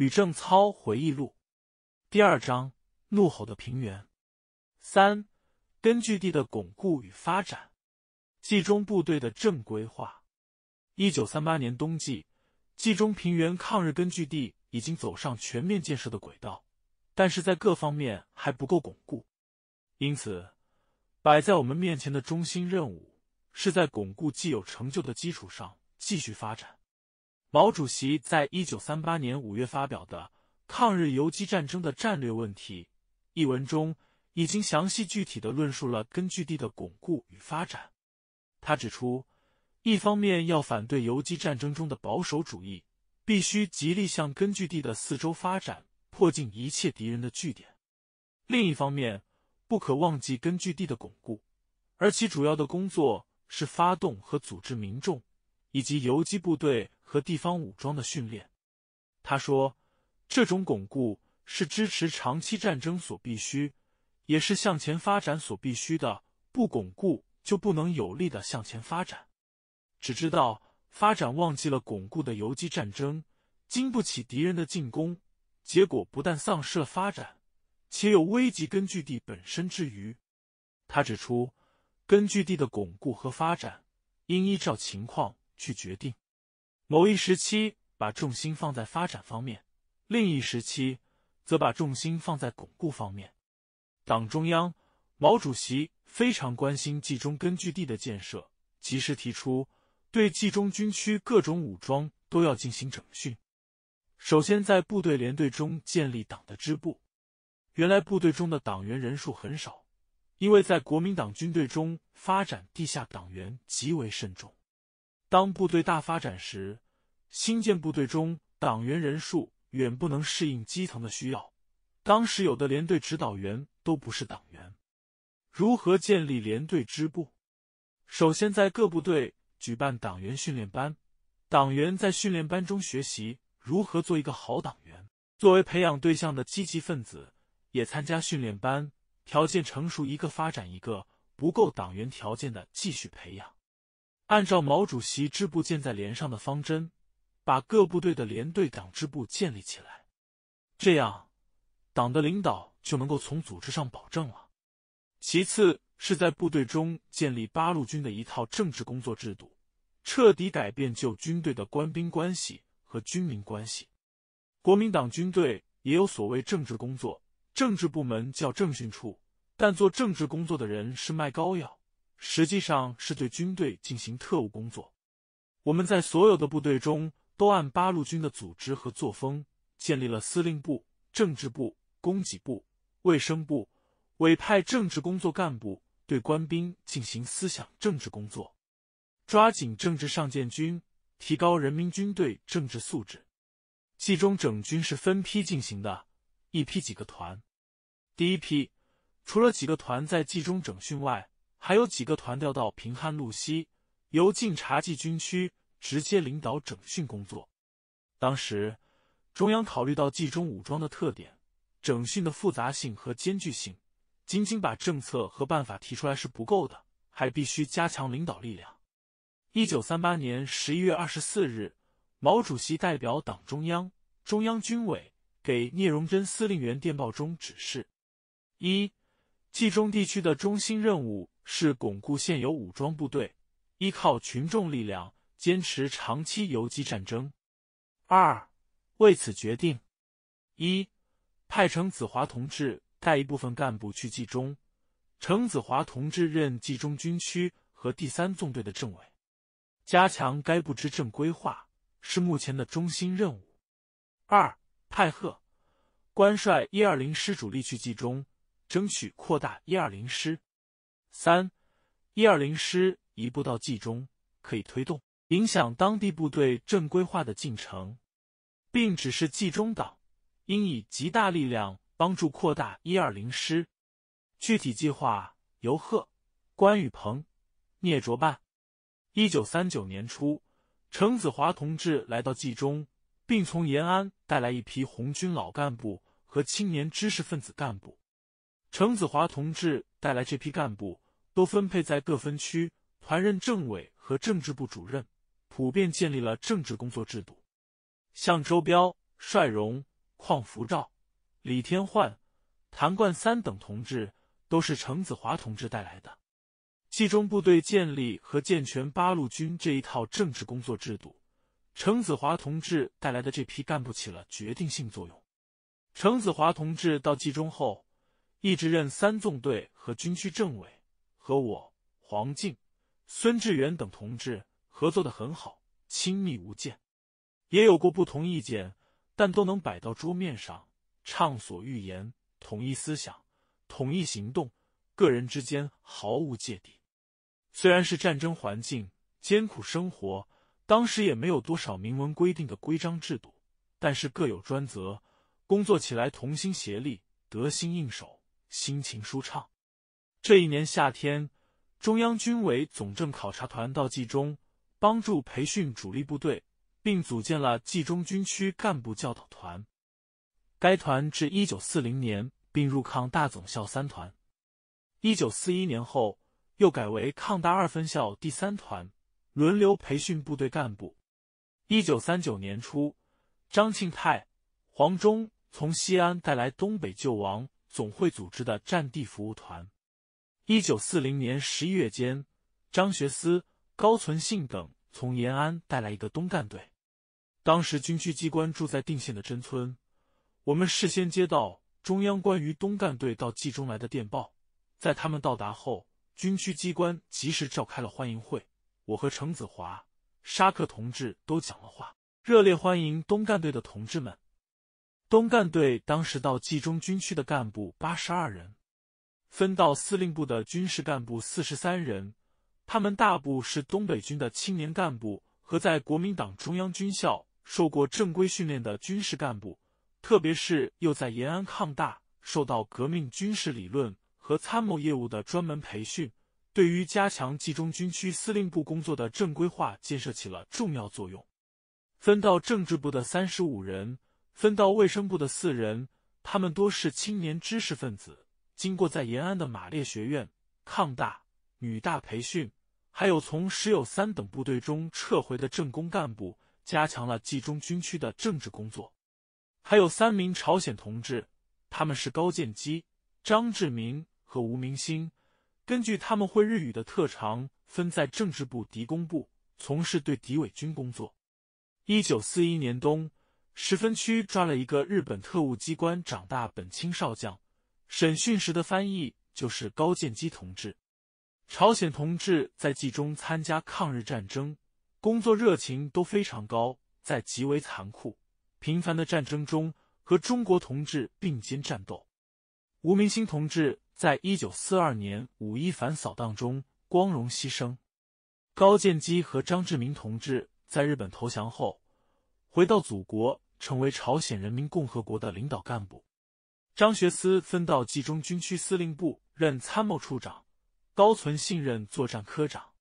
吕正操回忆录，第二章：怒吼的平原。三、根据地的巩固与发展，冀中部队的正规化。一九三八年冬季，冀中平原抗日根据地已经走上全面建设的轨道，但是在各方面还不够巩固，因此，摆在我们面前的中心任务是在巩固既有成就的基础上继续发展。毛主席在一九三八年五月发表的《抗日游击战争的战略问题》一文中，已经详细具体的论述了根据地的巩固与发展。他指出，一方面要反对游击战争中的保守主义，必须极力向根据地的四周发展，破尽一切敌人的据点；另一方面，不可忘记根据地的巩固，而其主要的工作是发动和组织民众以及游击部队。和地方武装的训练，他说：“这种巩固是支持长期战争所必须，也是向前发展所必须的。不巩固，就不能有力的向前发展。只知道发展，忘记了巩固的游击战争，经不起敌人的进攻，结果不但丧失了发展，且有危及根据地本身之余。”他指出，根据地的巩固和发展，应依照情况去决定。某一时期，把重心放在发展方面；另一时期，则把重心放在巩固方面。党中央、毛主席非常关心冀中根据地的建设，及时提出对冀中军区各种武装都要进行整训。首先，在部队连队中建立党的支部。原来部队中的党员人数很少，因为在国民党军队中发展地下党员极为慎重。当部队大发展时，新建部队中党员人数远不能适应基层的需要。当时有的连队指导员都不是党员，如何建立连队支部？首先在各部队举办党员训练班，党员在训练班中学习如何做一个好党员。作为培养对象的积极分子也参加训练班，条件成熟一个发展一个，不够党员条件的继续培养。按照毛主席支部建在连上的方针，把各部队的连队党支部建立起来，这样党的领导就能够从组织上保证了。其次是在部队中建立八路军的一套政治工作制度，彻底改变旧军队的官兵关系和军民关系。国民党军队也有所谓政治工作，政治部门叫政训处，但做政治工作的人是卖膏药。实际上是对军队进行特务工作。我们在所有的部队中都按八路军的组织和作风建立了司令部、政治部、供给部、卫生部，委派政治工作干部对官兵进行思想政治工作，抓紧政治上建军，提高人民军队政治素质。冀中整军是分批进行的，一批几个团。第一批除了几个团在冀中整训外，还有几个团调到平汉路西，由晋察冀军区直接领导整训工作。当时，中央考虑到冀中武装的特点、整训的复杂性和艰巨性，仅仅把政策和办法提出来是不够的，还必须加强领导力量。一九三八年十一月二十四日，毛主席代表党中央、中央军委给聂荣臻司令员电报中指示：一、冀中地区的中心任务。是巩固现有武装部队，依靠群众力量，坚持长期游击战争。二，为此决定：一，派程子华同志带一部分干部去冀中，程子华同志任冀中军区和第三纵队的政委，加强该部之正规化是目前的中心任务。二，派贺官率一二零师主力去冀中，争取扩大一二零师。三，一二零师移步到冀中，可以推动影响当地部队正规化的进程，并指示冀中党应以极大力量帮助扩大一二零师。具体计划由贺、关雨鹏、聂卓办。一九三九年初，程子华同志来到冀中，并从延安带来一批红军老干部和青年知识分子干部。程子华同志。带来这批干部都分配在各分区团任政委和政治部主任，普遍建立了政治工作制度。像周彪、帅荣、邝福照、李天焕、谭冠三等同志都是程子华同志带来的。冀中部队建立和健全八路军这一套政治工作制度，程子华同志带来的这批干部起了决定性作用。程子华同志到冀中后。一直任三纵队和军区政委，和我黄静、孙志远等同志合作的很好，亲密无间，也有过不同意见，但都能摆到桌面上，畅所欲言，统一思想，统一行动，个人之间毫无芥蒂。虽然是战争环境，艰苦生活，当时也没有多少明文规定的规章制度，但是各有专责，工作起来同心协力，得心应手。心情舒畅。这一年夏天，中央军委总政考察团到冀中帮助培训主力部队，并组建了冀中军区干部教导团。该团至一九四零年并入抗大总校三团。一九四一年后，又改为抗大二分校第三团，轮流培训部队干部。一九三九年初，张庆泰、黄忠从西安带来东北救亡。总会组织的战地服务团，一九四零年十一月间，张学思、高存信等从延安带来一个东干队。当时军区机关住在定县的真村，我们事先接到中央关于东干队到冀中来的电报。在他们到达后，军区机关及时召开了欢迎会，我和程子华、沙克同志都讲了话，热烈欢迎东干队的同志们。东干队当时到冀中军区的干部八十二人，分到司令部的军事干部四十三人，他们大部是东北军的青年干部和在国民党中央军校受过正规训练的军事干部，特别是又在延安抗大受到革命军事理论和参谋业务的专门培训，对于加强冀中军区司令部工作的正规化建设起了重要作用。分到政治部的三十五人。分到卫生部的四人，他们多是青年知识分子，经过在延安的马列学院、抗大、女大培训，还有从十有三等部队中撤回的政工干部，加强了冀中军区的政治工作。还有三名朝鲜同志，他们是高建基、张志明和吴明星，根据他们会日语的特长，分在政治部、敌工部，从事对敌伪军工作。一九四一年冬。十分区抓了一个日本特务机关长大本青少将，审讯时的翻译就是高建基同志。朝鲜同志在冀中参加抗日战争，工作热情都非常高，在极为残酷、频繁的战争中和中国同志并肩战斗。吴明新同志在一九四二年五一反扫荡中光荣牺牲。高建基和张志明同志在日本投降后。回到祖国，成为朝鲜人民共和国的领导干部。张学思分到冀中军区司令部任参谋处长，高存信任作战科长。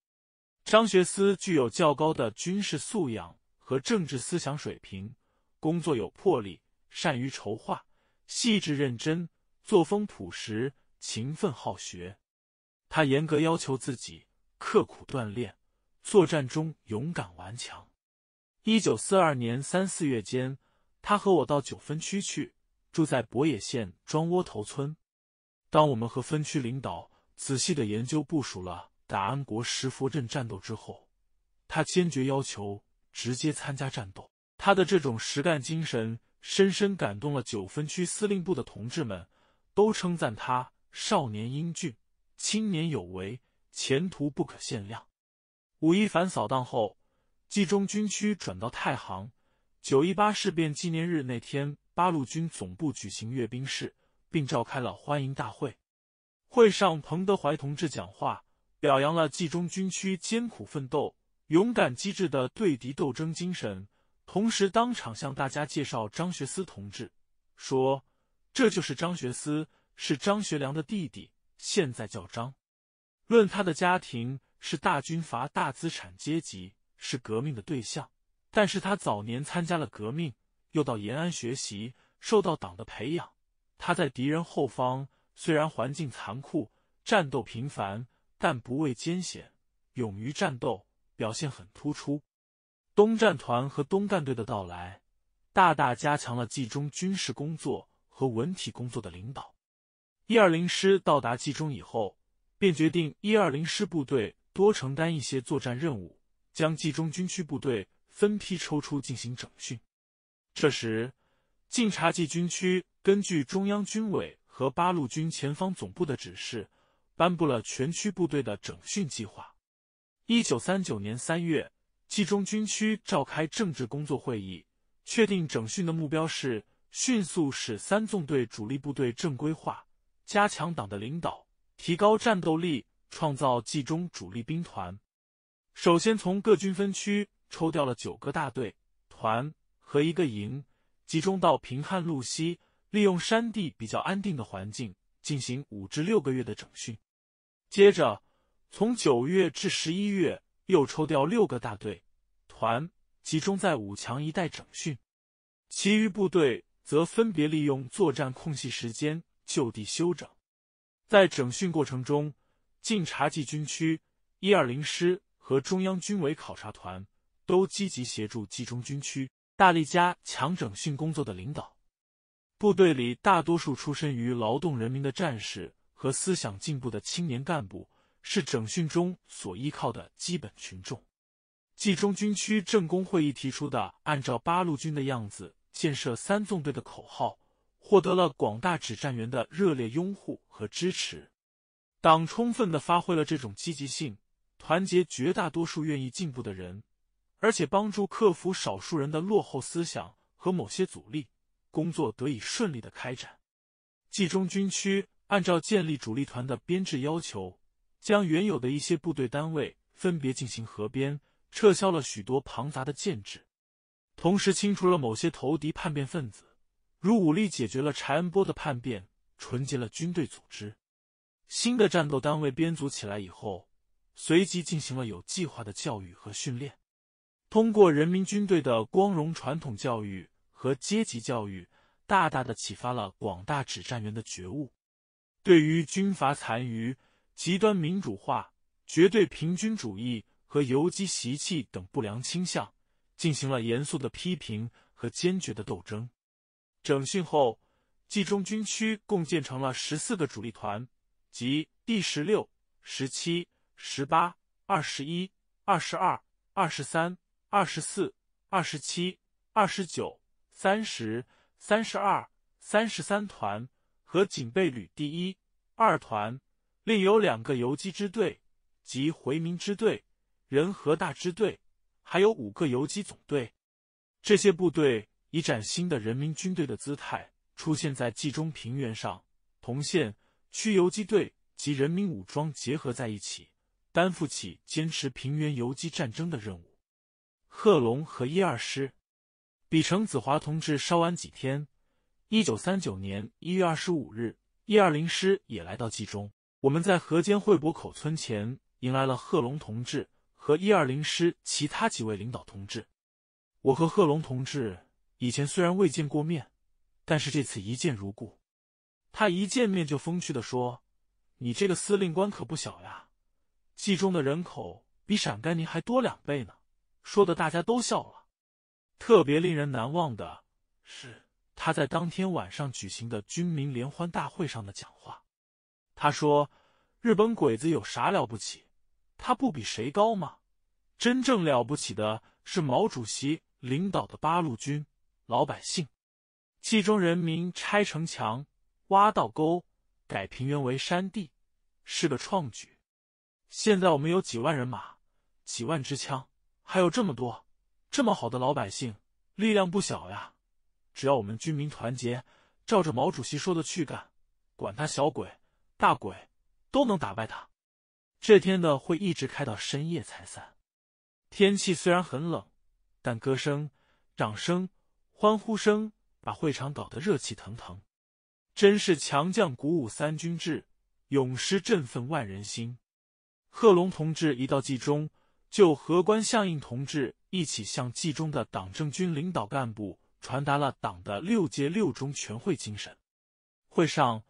张学思具有较高的军事素养和政治思想水平，工作有魄力，善于筹划，细致认真，作风朴实，勤奋好学。他严格要求自己，刻苦锻炼，作战中勇敢顽强。一九四二年三四月间，他和我到九分区去，住在博野县庄窝头村。当我们和分区领导仔细的研究部署了打安国石佛镇战斗之后，他坚决要求直接参加战斗。他的这种实干精神深深感动了九分区司令部的同志们，都称赞他少年英俊，青年有为，前途不可限量。武一凡扫荡后。冀中军区转到太行。九一八事变纪念日那天，八路军总部举行阅兵式，并召开了欢迎大会。会上，彭德怀同志讲话，表扬了冀中军区艰苦奋斗、勇敢机智的对敌斗争精神，同时当场向大家介绍张学思同志，说：“这就是张学思，是张学良的弟弟，现在叫张。论他的家庭，是大军阀、大资产阶级。”是革命的对象，但是他早年参加了革命，又到延安学习，受到党的培养。他在敌人后方，虽然环境残酷，战斗频繁，但不畏艰险，勇于战斗，表现很突出。东战团和东干队的到来，大大加强了冀中军事工作和文体工作的领导。一二零师到达冀中以后，便决定一二零师部队多承担一些作战任务。将冀中军区部队分批抽出进行整训。这时，晋察冀军区根据中央军委和八路军前方总部的指示，颁布了全区部队的整训计划。一九三九年三月，冀中军区召开政治工作会议，确定整训的目标是迅速使三纵队主力部队正规化，加强党的领导，提高战斗力，创造冀中主力兵团。首先从各军分区抽调了九个大队、团和一个营，集中到平汉路西，利用山地比较安定的环境进行五至六个月的整训。接着，从九月至十一月，又抽调六个大队、团集中在武强一带整训，其余部队则分别利用作战空隙时间就地休整。在整训过程中，晋察冀军区一二零师。和中央军委考察团都积极协助冀中军区大力加强整训工作的领导。部队里大多数出身于劳动人民的战士和思想进步的青年干部，是整训中所依靠的基本群众。冀中军区政工会议提出的“按照八路军的样子建设三纵队”的口号，获得了广大指战员的热烈拥护和支持。党充分的发挥了这种积极性。团结绝大多数愿意进步的人，而且帮助克服少数人的落后思想和某些阻力，工作得以顺利的开展。冀中军区按照建立主力团的编制要求，将原有的一些部队单位分别进行合编，撤销了许多庞杂的建制，同时清除了某些投敌叛变分子，如武力解决了柴恩波的叛变，纯洁了军队组织。新的战斗单位编组起来以后。随即进行了有计划的教育和训练，通过人民军队的光荣传统教育和阶级教育，大大的启发了广大指战员的觉悟。对于军阀残余、极端民主化、绝对平均主义和游击习气等不良倾向，进行了严肃的批评和坚决的斗争。整训后，冀中军区共建成了十四个主力团，即第十六、十七。十八、二十一、二十二、二十三、二十四、二十七、二十九、三十、三十二、三十三团和警备旅第一、二团，另有两个游击支队及回民支队、仁和大支队，还有五个游击总队。这些部队以崭新的人民军队的姿态出现在冀中平原上，同县区游击队及人民武装结合在一起。担负起坚持平原游击战争的任务，贺龙和一二师比程子华同志稍晚几天。一九三九年一月二十五日，一二零师也来到冀中。我们在河间会博口村前迎来了贺龙同志和一二零师其他几位领导同志。我和贺龙同志以前虽然未见过面，但是这次一见如故。他一见面就风趣的说：“你这个司令官可不小呀。”冀中的人口比陕甘宁还多两倍呢，说的大家都笑了。特别令人难忘的是他在当天晚上举行的军民联欢大会上的讲话。他说：“日本鬼子有啥了不起？他不比谁高吗？真正了不起的是毛主席领导的八路军、老百姓。冀中人民拆城墙、挖道沟、改平原为山地，是个创举。”现在我们有几万人马，几万支枪，还有这么多、这么好的老百姓，力量不小呀！只要我们军民团结，照着毛主席说的去干，管他小鬼大鬼，都能打败他。这天的会一直开到深夜才散。天气虽然很冷，但歌声、掌声、欢呼声把会场搞得热气腾腾，真是强将鼓舞三军志，勇士振奋万人心。贺龙同志一到冀中，就和关向应同志一起向冀中的党政军领导干部传达了党的六届六中全会精神。会上，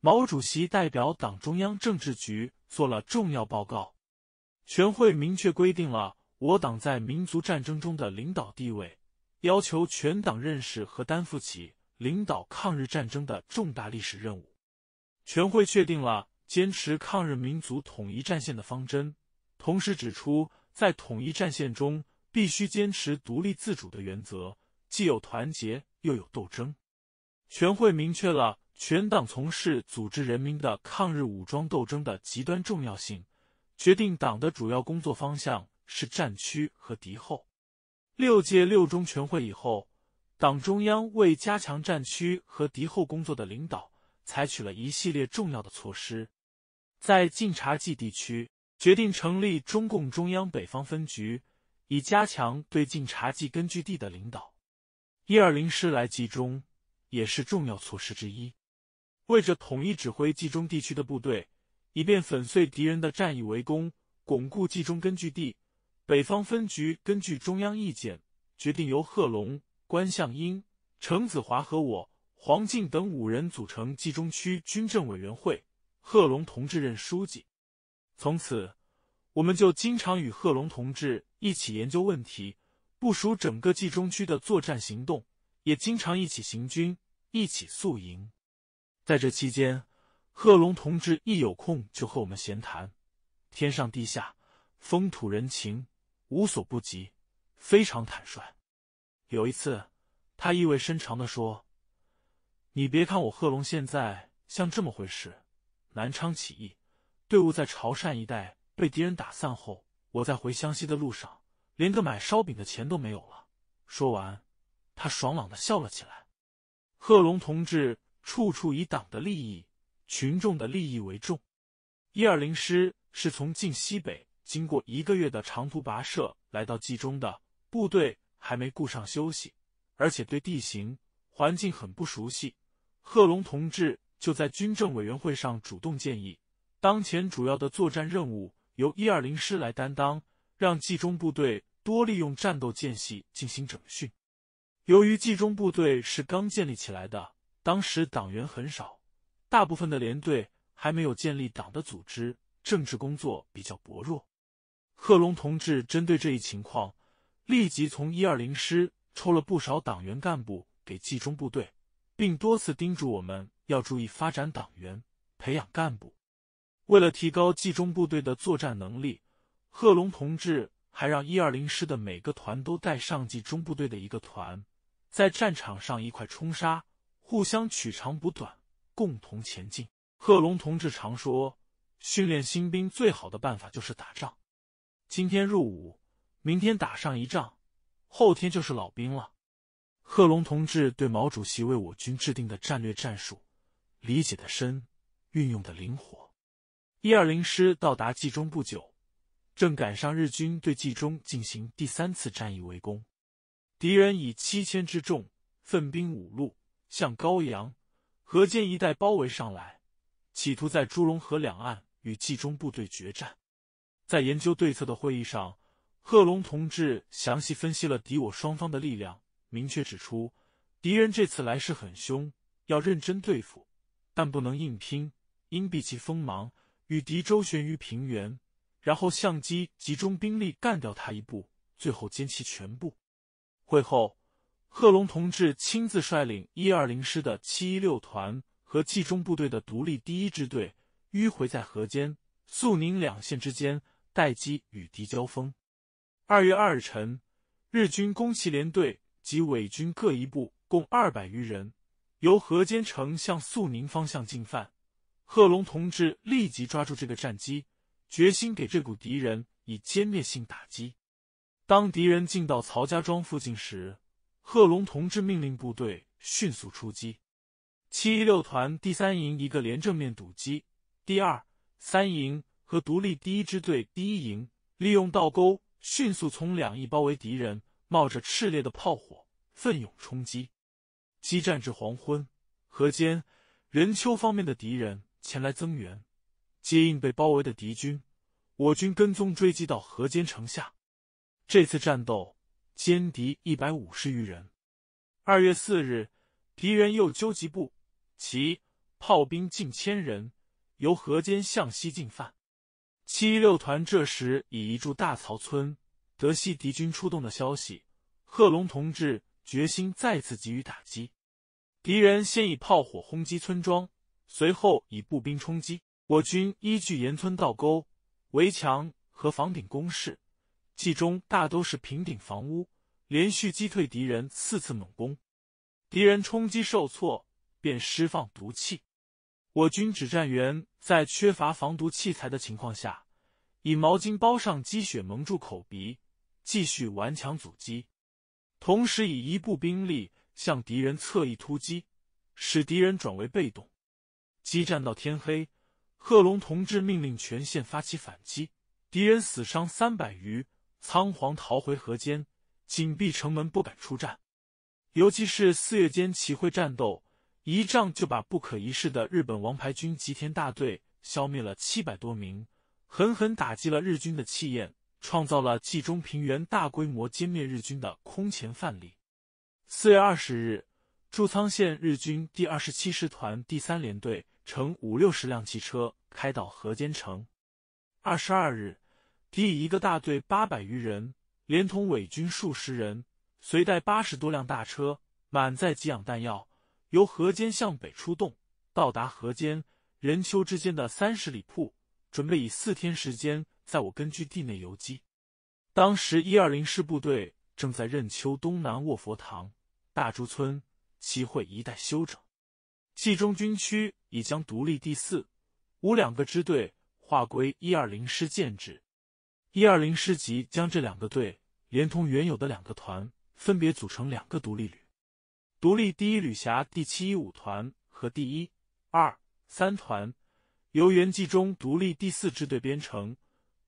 毛主席代表党中央政治局做了重要报告。全会明确规定了我党在民族战争中的领导地位，要求全党认识和担负起领导抗日战争的重大历史任务。全会确定了。坚持抗日民族统一战线的方针，同时指出，在统一战线中必须坚持独立自主的原则，既有团结又有斗争。全会明确了全党从事组织人民的抗日武装斗争的极端重要性，决定党的主要工作方向是战区和敌后。六届六中全会以后，党中央为加强战区和敌后工作的领导，采取了一系列重要的措施。在晋察冀地区，决定成立中共中央北方分局，以加强对晋察冀根据地的领导。一二零师来冀中也是重要措施之一，为着统一指挥冀中地区的部队，以便粉碎敌人的战役围攻，巩固冀中根据地。北方分局根据中央意见，决定由贺龙、关向应、程子华和我、黄敬等五人组成冀中区军政委员会。贺龙同志任书记，从此我们就经常与贺龙同志一起研究问题，部署整个冀中区的作战行动，也经常一起行军，一起宿营。在这期间，贺龙同志一有空就和我们闲谈，天上地下，风土人情，无所不及，非常坦率。有一次，他意味深长的说：“你别看我贺龙现在像这么回事。”南昌起义队伍在潮汕一带被敌人打散后，我在回湘西的路上，连个买烧饼的钱都没有了。说完，他爽朗的笑了起来。贺龙同志处处以党的利益、群众的利益为重。一二零师是从晋西北经过一个月的长途跋涉来到冀中的，部队还没顾上休息，而且对地形环境很不熟悉。贺龙同志。就在军政委员会上，主动建议，当前主要的作战任务由一二零师来担当，让冀中部队多利用战斗间隙进行整训。由于冀中部队是刚建立起来的，当时党员很少，大部分的连队还没有建立党的组织，政治工作比较薄弱。贺龙同志针对这一情况，立即从一二零师抽了不少党员干部给冀中部队，并多次叮嘱我们。要注意发展党员、培养干部。为了提高冀中部队的作战能力，贺龙同志还让一二零师的每个团都带上冀中部队的一个团，在战场上一块冲杀，互相取长补短，共同前进。贺龙同志常说：“训练新兵最好的办法就是打仗。今天入伍，明天打上一仗，后天就是老兵了。”贺龙同志对毛主席为我军制定的战略战术。理解的深，运用的灵活。一二零师到达冀中不久，正赶上日军对冀中进行第三次战役围攻。敌人以七千之众，分兵五路，向高阳、河间一带包围上来，企图在朱龙河两岸与冀中部队决战。在研究对策的会议上，贺龙同志详细分析了敌我双方的力量，明确指出，敌人这次来势很凶，要认真对付。但不能硬拼，应避其锋芒，与敌周旋于平原，然后相机集中兵力干掉他一部，最后歼其全部。会后，贺龙同志亲自率领一二零师的七一六团和冀中部队的独立第一支队，迂回在河间、肃宁两县之间，待机与敌交锋。二月二日晨，日军攻崎联队及伪军各一部，共二百余人。由河间城向肃宁方向进犯，贺龙同志立即抓住这个战机，决心给这股敌人以歼灭性打击。当敌人进到曹家庄附近时，贺龙同志命令部队迅速出击。七一六团第三营一个连正面堵击，第二、三营和独立第一支队第一营利用倒钩迅速从两翼包围敌人，冒着炽烈的炮火，奋勇冲击。激战至黄昏，河间任丘方面的敌人前来增援，接应被包围的敌军。我军跟踪追击到河间城下。这次战斗歼敌一百五十余人。二月四日，敌人又纠集步、骑、炮兵近千人，由河间向西进犯。七一六团这时已移驻大曹村。得悉敌军出动的消息，贺龙同志。决心再次给予打击。敌人先以炮火轰击村庄，随后以步兵冲击。我军依据沿村道沟、围墙和房顶工事，其中大都是平顶房屋，连续击退敌人四次猛攻。敌人冲击受挫，便释放毒气。我军指战员在缺乏防毒器材的情况下，以毛巾包上积雪蒙住口鼻，继续顽强阻击。同时以一部兵力向敌人侧翼突击，使敌人转为被动。激战到天黑，贺龙同志命令全线发起反击，敌人死伤三百余，仓皇逃回河间，紧闭城门不敢出战。尤其是四月间齐会战斗，一仗就把不可一世的日本王牌军吉田大队消灭了七百多名，狠狠打击了日军的气焰。创造了冀中平原大规模歼灭日军的空前范例。四月二十日，驻沧县日军第二十七师团第三联队乘五六十辆汽车开到河间城。二十二日，敌以一个大队八百余人，连同伪军数十人，随带八十多辆大车，满载给养弹药，由河间向北出动，到达河间任丘之间的三十里铺，准备以四天时间。在我根据地内游击，当时一二零师部队正在任丘东南卧佛堂、大竹村、齐会一带休整。冀中军区已将独立第四、五两个支队划归一二零师建制，一二零师即将这两个队连同原有的两个团，分别组成两个独立旅。独立第一旅辖第七一五团和第一、二、三团，由原冀中独立第四支队编成。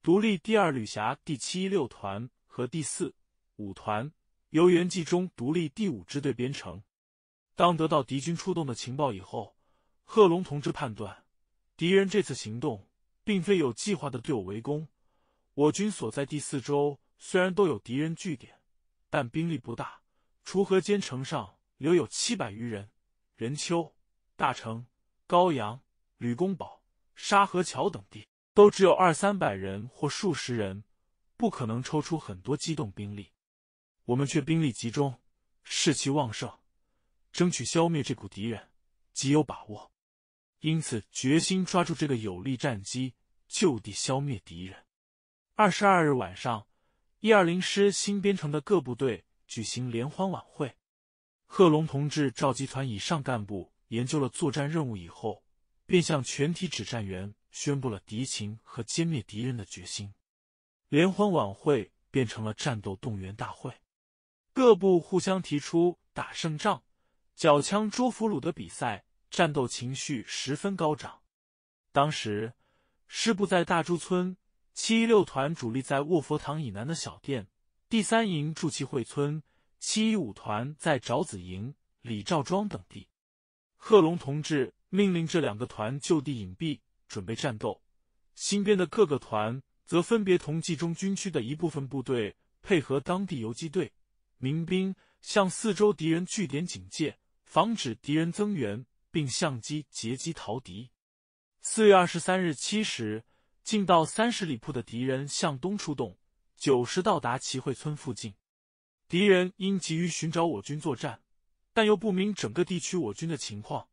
独立第二旅辖第七一六团和第四五团，由原冀中独立第五支队编成。当得到敌军出动的情报以后，贺龙同志判断，敌人这次行动并非有计划的对我围攻。我军所在第四州虽然都有敌人据点，但兵力不大。除河间城上留有七百余人，任丘、大城、高阳、吕公堡、沙河桥等地。都只有二三百人或数十人，不可能抽出很多机动兵力。我们却兵力集中，士气旺盛，争取消灭这股敌人，极有把握。因此，决心抓住这个有利战机，就地消灭敌人。二十二日晚上，一二零师新编成的各部队举行联欢晚会。贺龙同志召集团以上干部研究了作战任务以后，便向全体指战员。宣布了敌情和歼灭敌人的决心，联欢晚会变成了战斗动员大会，各部互相提出打胜仗、缴枪捉俘虏的比赛，战斗情绪十分高涨。当时，师部在大朱村，七一六团主力在卧佛堂以南的小店，第三营驻齐会村，七一五团在沼子营、李兆庄等地。贺龙同志命令这两个团就地隐蔽。准备战斗，新编的各个团则分别同冀中军区的一部分部队配合，当地游击队、民兵向四周敌人据点警戒，防止敌人增援，并相机截击逃敌。四月二十三日七时，进到三十里铺的敌人向东出动，九时到达齐会村附近。敌人因急于寻找我军作战，但又不明整个地区我军的情况，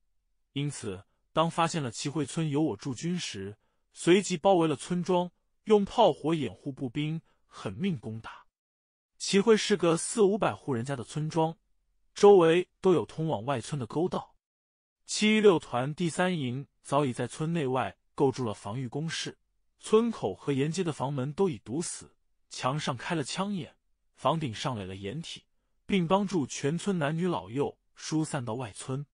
因此。当发现了齐会村有我驻军时，随即包围了村庄，用炮火掩护步兵，狠命攻打。齐会是个四五百户人家的村庄，周围都有通往外村的沟道。七一六团第三营早已在村内外构筑了防御工事，村口和沿街的房门都已堵死，墙上开了枪眼，房顶上垒了掩体，并帮助全村男女老幼疏散到外村。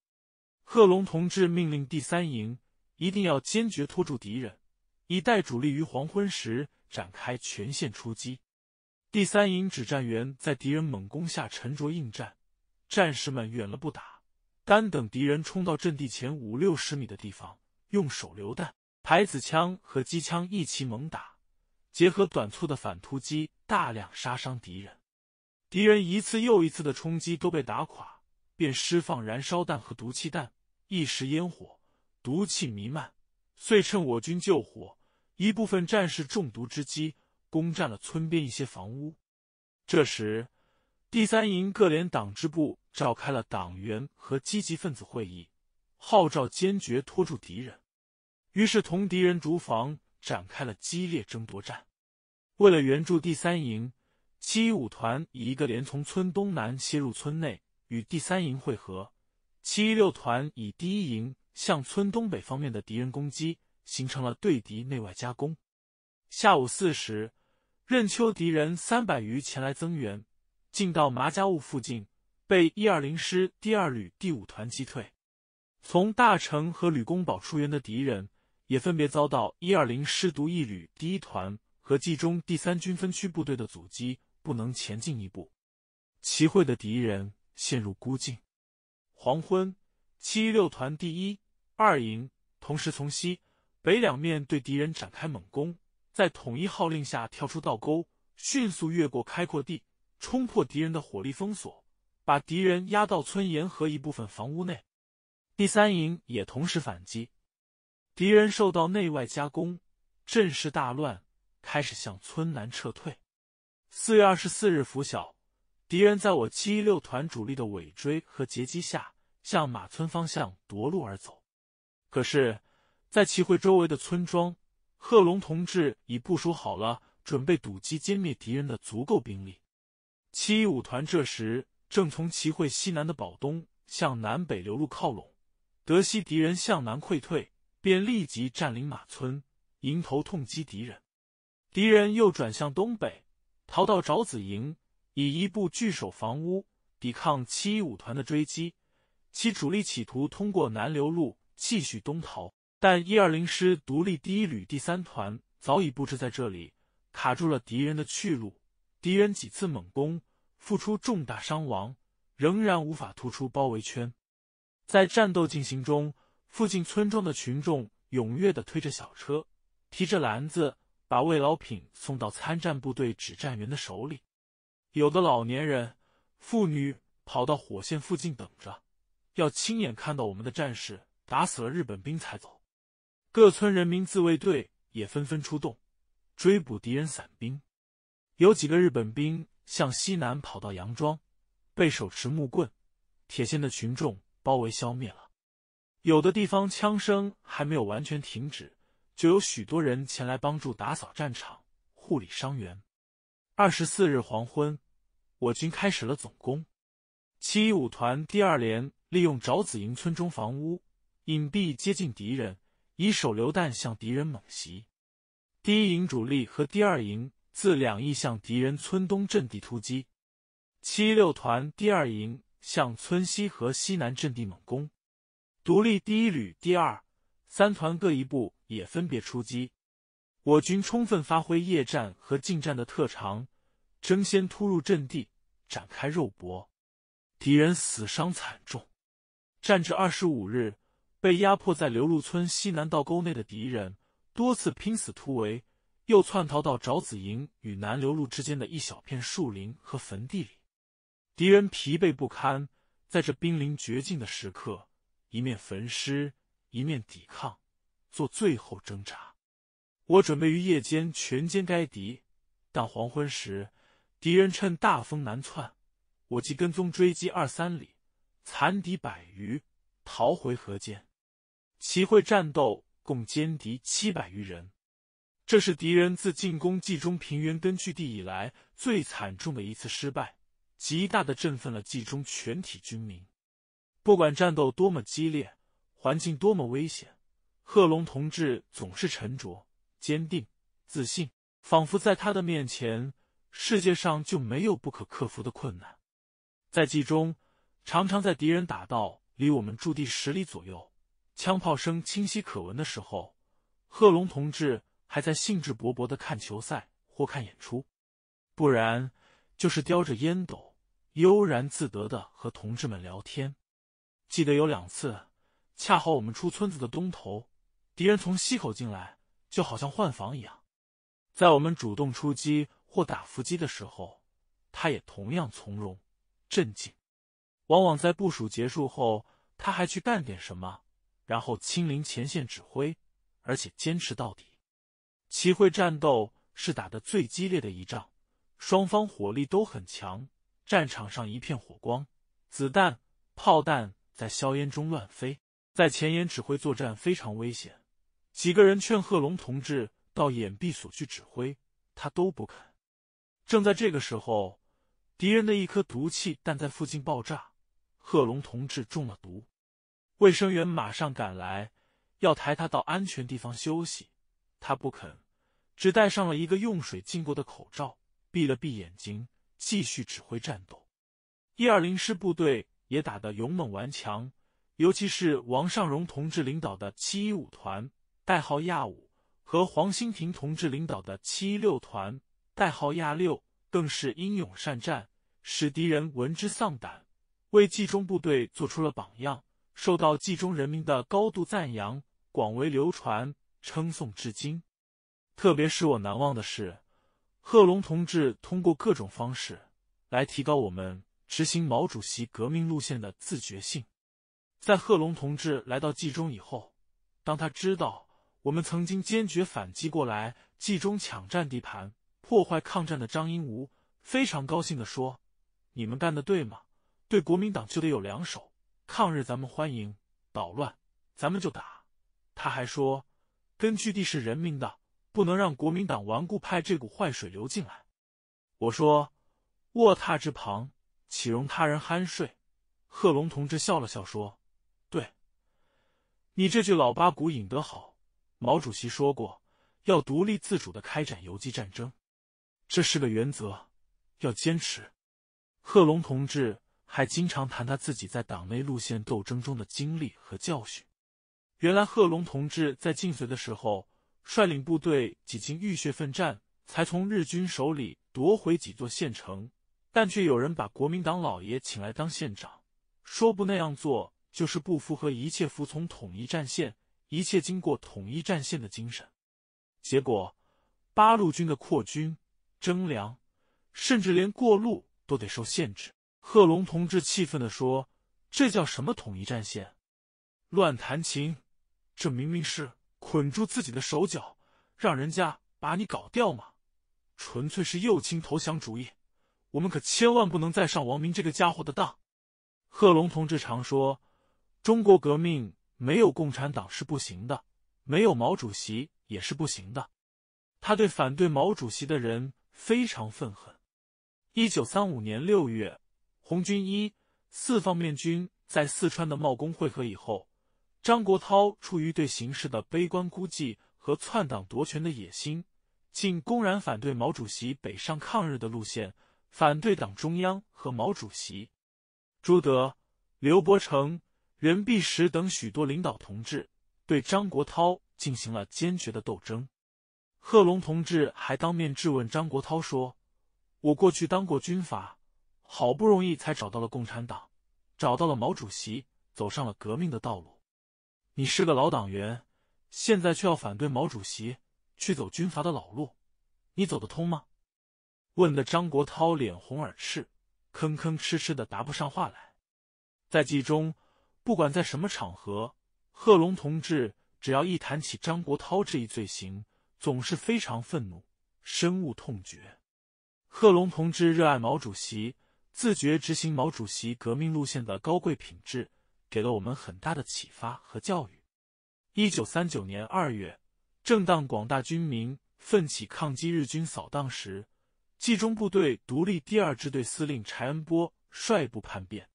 贺龙同志命令第三营一定要坚决拖住敌人，以待主力于黄昏时展开全线出击。第三营指战员在敌人猛攻下沉着应战，战士们远了不打，单等敌人冲到阵地前五六十米的地方，用手榴弹、排子枪和机枪一起猛打，结合短促的反突击，大量杀伤敌人。敌人一次又一次的冲击都被打垮，便释放燃烧弹和毒气弹。一时烟火，毒气弥漫，遂趁我军救火，一部分战士中毒之机，攻占了村边一些房屋。这时，第三营各连党支部召开了党员和积极分子会议，号召坚决拖住敌人。于是，同敌人逐房展开了激烈争夺战。为了援助第三营，七一五团以一个连从村东南切入村内，与第三营会合。七一六团以第一营向村东北方面的敌人攻击，形成了对敌内外夹攻。下午四时，任丘敌人三百余前来增援，进到麻家坞附近，被一二零师第二旅第五团击退。从大城和吕公堡出援的敌人，也分别遭到一二零师独一旅第一团和冀中第三军分区部队的阻击，不能前进一步。齐会的敌人陷入孤境。黄昏，七六团第一、二营同时从西北两面对敌人展开猛攻，在统一号令下跳出倒钩，迅速越过开阔地，冲破敌人的火力封锁，把敌人压到村沿河一部分房屋内。第三营也同时反击，敌人受到内外夹攻，阵势大乱，开始向村南撤退。四月二十四日拂晓。敌人在我七一六团主力的尾追和截击下，向马村方向夺路而走。可是，在齐会周围的村庄，贺龙同志已部署好了准备堵击歼灭敌人的足够兵力。七一五团这时正从齐会西南的宝东向南北流路靠拢，得西敌人向南溃退，便立即占领马村，迎头痛击敌人。敌人又转向东北，逃到沼子营。以一部据守房屋，抵抗七一五团的追击，其主力企图通过南流路继续东逃，但一二零师独立第一旅第三团早已布置在这里，卡住了敌人的去路。敌人几次猛攻，付出重大伤亡，仍然无法突出包围圈。在战斗进行中，附近村庄的群众踊跃的推着小车，提着篮子，把慰劳品送到参战部队指战员的手里。有的老年人、妇女跑到火线附近等着，要亲眼看到我们的战士打死了日本兵才走。各村人民自卫队也纷纷出动，追捕敌人散兵。有几个日本兵向西南跑到杨庄，被手持木棍、铁锨的群众包围消灭了。有的地方枪声还没有完全停止，就有许多人前来帮助打扫战场、护理伤员。二十四日黄昏。我军开始了总攻，七一五团第二连利用沼子营村中房屋隐蔽接近敌人，以手榴弹向敌人猛袭；第一营主力和第二营自两翼向敌人村东阵地突击，七六团第二营向村西和西南阵地猛攻，独立第一旅第二、三团各一部也分别出击。我军充分发挥夜战和近战的特长。争先突入阵地，展开肉搏，敌人死伤惨重。战至二十五日，被压迫在刘陆村西南道沟内的敌人多次拼死突围，又窜逃到沼子营与南流路之间的一小片树林和坟地里。敌人疲惫不堪，在这濒临绝境的时刻，一面焚尸，一面抵抗，做最后挣扎。我准备于夜间全歼该敌，但黄昏时。敌人趁大风南窜，我即跟踪追击二三里，残敌百余逃回河间。齐会战斗共歼敌七百余人，这是敌人自进攻冀中平原根据地以来最惨重的一次失败，极大的振奋了冀中全体军民。不管战斗多么激烈，环境多么危险，贺龙同志总是沉着、坚定、自信，仿佛在他的面前。世界上就没有不可克服的困难。在冀中，常常在敌人打到离我们驻地十里左右，枪炮声清晰可闻的时候，贺龙同志还在兴致勃勃的看球赛或看演出，不然就是叼着烟斗，悠然自得的和同志们聊天。记得有两次，恰好我们出村子的东头，敌人从西口进来，就好像换防一样，在我们主动出击。或打伏击的时候，他也同样从容镇静。往往在部署结束后，他还去干点什么，然后亲临前线指挥，而且坚持到底。齐会战斗是打的最激烈的一仗，双方火力都很强，战场上一片火光，子弹、炮弹在硝烟中乱飞。在前沿指挥作战非常危险，几个人劝贺龙同志到掩蔽所去指挥，他都不肯。正在这个时候，敌人的一颗毒气弹在附近爆炸，贺龙同志中了毒。卫生员马上赶来，要抬他到安全地方休息，他不肯，只戴上了一个用水浸过的口罩，闭了闭眼睛，继续指挥战斗。一二零师部队也打得勇猛顽强，尤其是王尚荣同志领导的七一五团（代号亚五）和黄兴平同志领导的七一六团。代号亚六更是英勇善战，使敌人闻之丧胆，为冀中部队做出了榜样，受到冀中人民的高度赞扬，广为流传，称颂至今。特别使我难忘的是，贺龙同志通过各种方式来提高我们执行毛主席革命路线的自觉性。在贺龙同志来到冀中以后，当他知道我们曾经坚决反击过来，冀中抢占地盘。破坏抗战的张英吾非常高兴的说：“你们干的对吗？对国民党就得有两手，抗日咱们欢迎，捣乱咱们就打。”他还说：“根据地是人民的，不能让国民党顽固派这股坏水流进来。”我说：“卧榻之旁，岂容他人酣睡？”贺龙同志笑了笑说：“对，你这句老八股引得好。”毛主席说过：“要独立自主的开展游击战争。”这是个原则，要坚持。贺龙同志还经常谈他自己在党内路线斗争中的经历和教训。原来贺龙同志在晋绥的时候，率领部队几经浴血奋战，才从日军手里夺回几座县城，但却有人把国民党老爷请来当县长，说不那样做就是不符合一切服从统一战线、一切经过统一战线的精神。结果，八路军的扩军。征粮，甚至连过路都得受限制。贺龙同志气愤的说：“这叫什么统一战线？乱弹琴！这明明是捆住自己的手脚，让人家把你搞掉嘛！纯粹是右倾投降主义！我们可千万不能再上王明这个家伙的当。”贺龙同志常说：“中国革命没有共产党是不行的，没有毛主席也是不行的。”他对反对毛主席的人。非常愤恨。一九三五年六月，红军一四方面军在四川的茂工会合以后，张国焘出于对形势的悲观估计和篡党夺权的野心，竟公然反对毛主席北上抗日的路线，反对党中央和毛主席。朱德、刘伯承、任弼时等许多领导同志对张国焘进行了坚决的斗争。贺龙同志还当面质问张国焘说：“我过去当过军阀，好不容易才找到了共产党，找到了毛主席，走上了革命的道路。你是个老党员，现在却要反对毛主席，去走军阀的老路，你走得通吗？”问的张国焘脸红耳赤，吭吭哧哧的答不上话来。在冀中，不管在什么场合，贺龙同志只要一谈起张国焘这一罪行。总是非常愤怒，深恶痛绝。贺龙同志热爱毛主席，自觉执行毛主席革命路线的高贵品质，给了我们很大的启发和教育。一九三九年二月，正当广大军民奋起抗击日军扫荡时，冀中部队独立第二支队司令柴恩波率部叛变。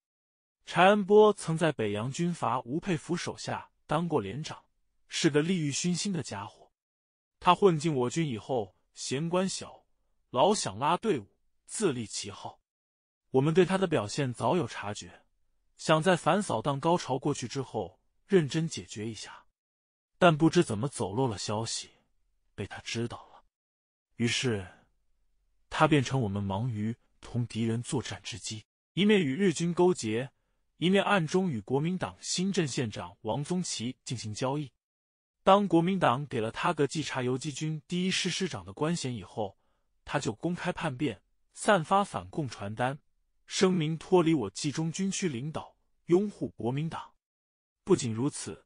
柴恩波曾在北洋军阀吴佩孚手下当过连长，是个利欲熏心的家伙。他混进我军以后，嫌官小，老想拉队伍，自立旗号。我们对他的表现早有察觉，想在反扫荡高潮过去之后，认真解决一下。但不知怎么走漏了消息，被他知道了。于是，他变成我们忙于同敌人作战之机，一面与日军勾结，一面暗中与国民党新镇县长王宗奇进行交易。当国民党给了他个冀察游击军第一师师长的官衔以后，他就公开叛变，散发反共传单，声明脱离我冀中军区领导，拥护国民党。不仅如此，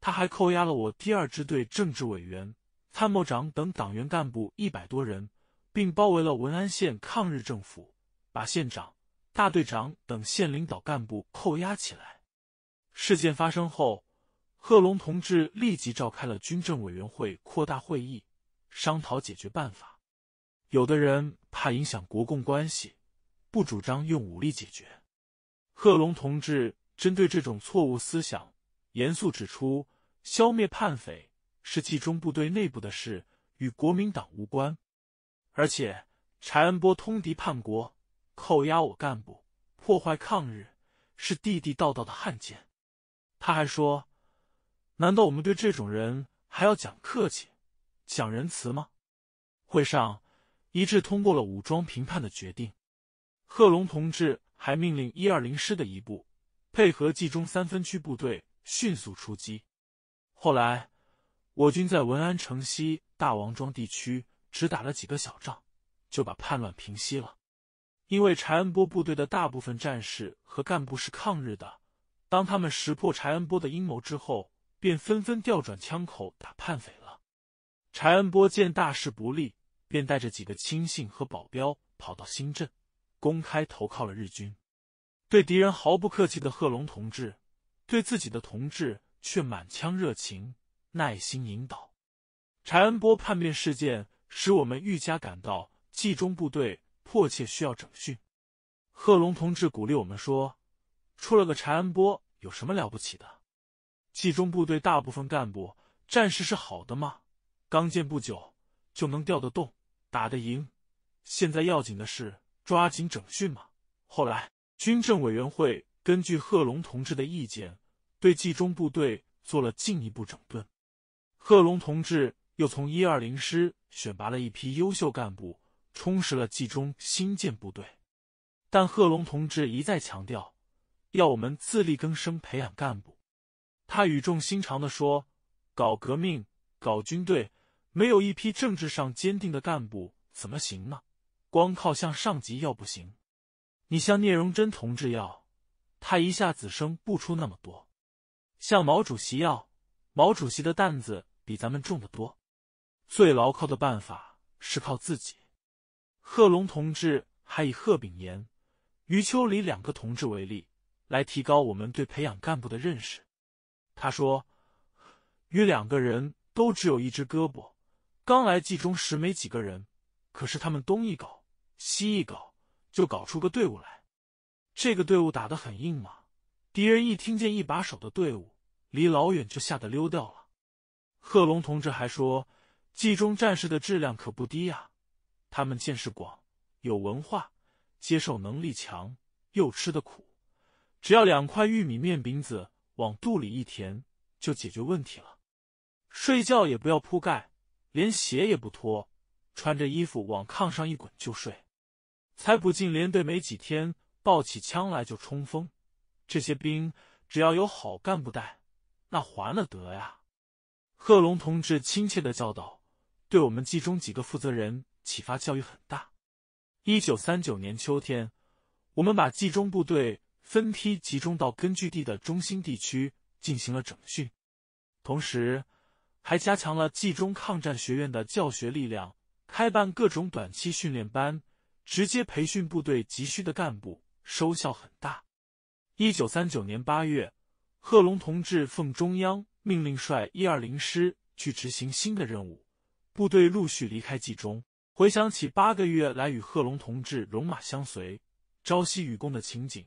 他还扣押了我第二支队政治委员、参谋长等党员干部一百多人，并包围了文安县抗日政府，把县长、大队长等县领导干部扣押起来。事件发生后。贺龙同志立即召开了军政委员会扩大会议，商讨解决办法。有的人怕影响国共关系，不主张用武力解决。贺龙同志针对这种错误思想，严肃指出：消灭叛匪是冀中部队内部的事，与国民党无关。而且，柴恩波通敌叛国，扣押我干部，破坏抗日，是地地道道的汉奸。他还说。难道我们对这种人还要讲客气、讲仁慈吗？会上一致通过了武装平叛的决定。贺龙同志还命令一二零师的一部配合冀中三分区部队迅速出击。后来，我军在文安城西大王庄地区只打了几个小仗，就把叛乱平息了。因为柴恩波部队的大部分战士和干部是抗日的，当他们识破柴恩波的阴谋之后。便纷纷调转枪口打叛匪了。柴恩波见大事不利，便带着几个亲信和保镖跑到新镇，公开投靠了日军。对敌人毫不客气的贺龙同志，对自己的同志却满腔热情，耐心引导。柴恩波叛变事件使我们愈加感到冀中部队迫切需要整训。贺龙同志鼓励我们说：“出了个柴恩波有什么了不起的？”冀中部队大部分干部、战士是好的吗？刚建不久就能调得动、打得赢。现在要紧的是抓紧整训嘛。后来，军政委员会根据贺龙同志的意见，对冀中部队做了进一步整顿。贺龙同志又从一二零师选拔了一批优秀干部，充实了冀中新建部队。但贺龙同志一再强调，要我们自力更生培养干部。他语重心长的说：“搞革命，搞军队，没有一批政治上坚定的干部怎么行呢？光靠向上级要不行。你向聂荣臻同志要，他一下子生不出那么多；向毛主席要，毛主席的担子比咱们重得多。最牢靠的办法是靠自己。”贺龙同志还以贺炳炎、余秋里两个同志为例，来提高我们对培养干部的认识。他说：“与两个人都只有一只胳膊，刚来冀中时没几个人，可是他们东一搞西一搞，就搞出个队伍来。这个队伍打得很硬嘛，敌人一听见一把手的队伍，离老远就吓得溜掉了。”贺龙同志还说：“冀中战士的质量可不低呀，他们见识广，有文化，接受能力强，又吃的苦，只要两块玉米面饼子。”往肚里一填就解决问题了，睡觉也不要铺盖，连鞋也不脱，穿着衣服往炕上一滚就睡。才不进连队没几天，抱起枪来就冲锋。这些兵只要有好干部带，那还了得呀！贺龙同志亲切的教导，对我们冀中几个负责人启发教育很大。一九三九年秋天，我们把冀中部队。分批集中到根据地的中心地区进行了整训，同时，还加强了冀中抗战学院的教学力量，开办各种短期训练班，直接培训部队急需的干部，收效很大。一九三九年八月，贺龙同志奉中央命令，率一二零师去执行新的任务，部队陆续离开冀中。回想起八个月来与贺龙同志戎马相随、朝夕与共的情景。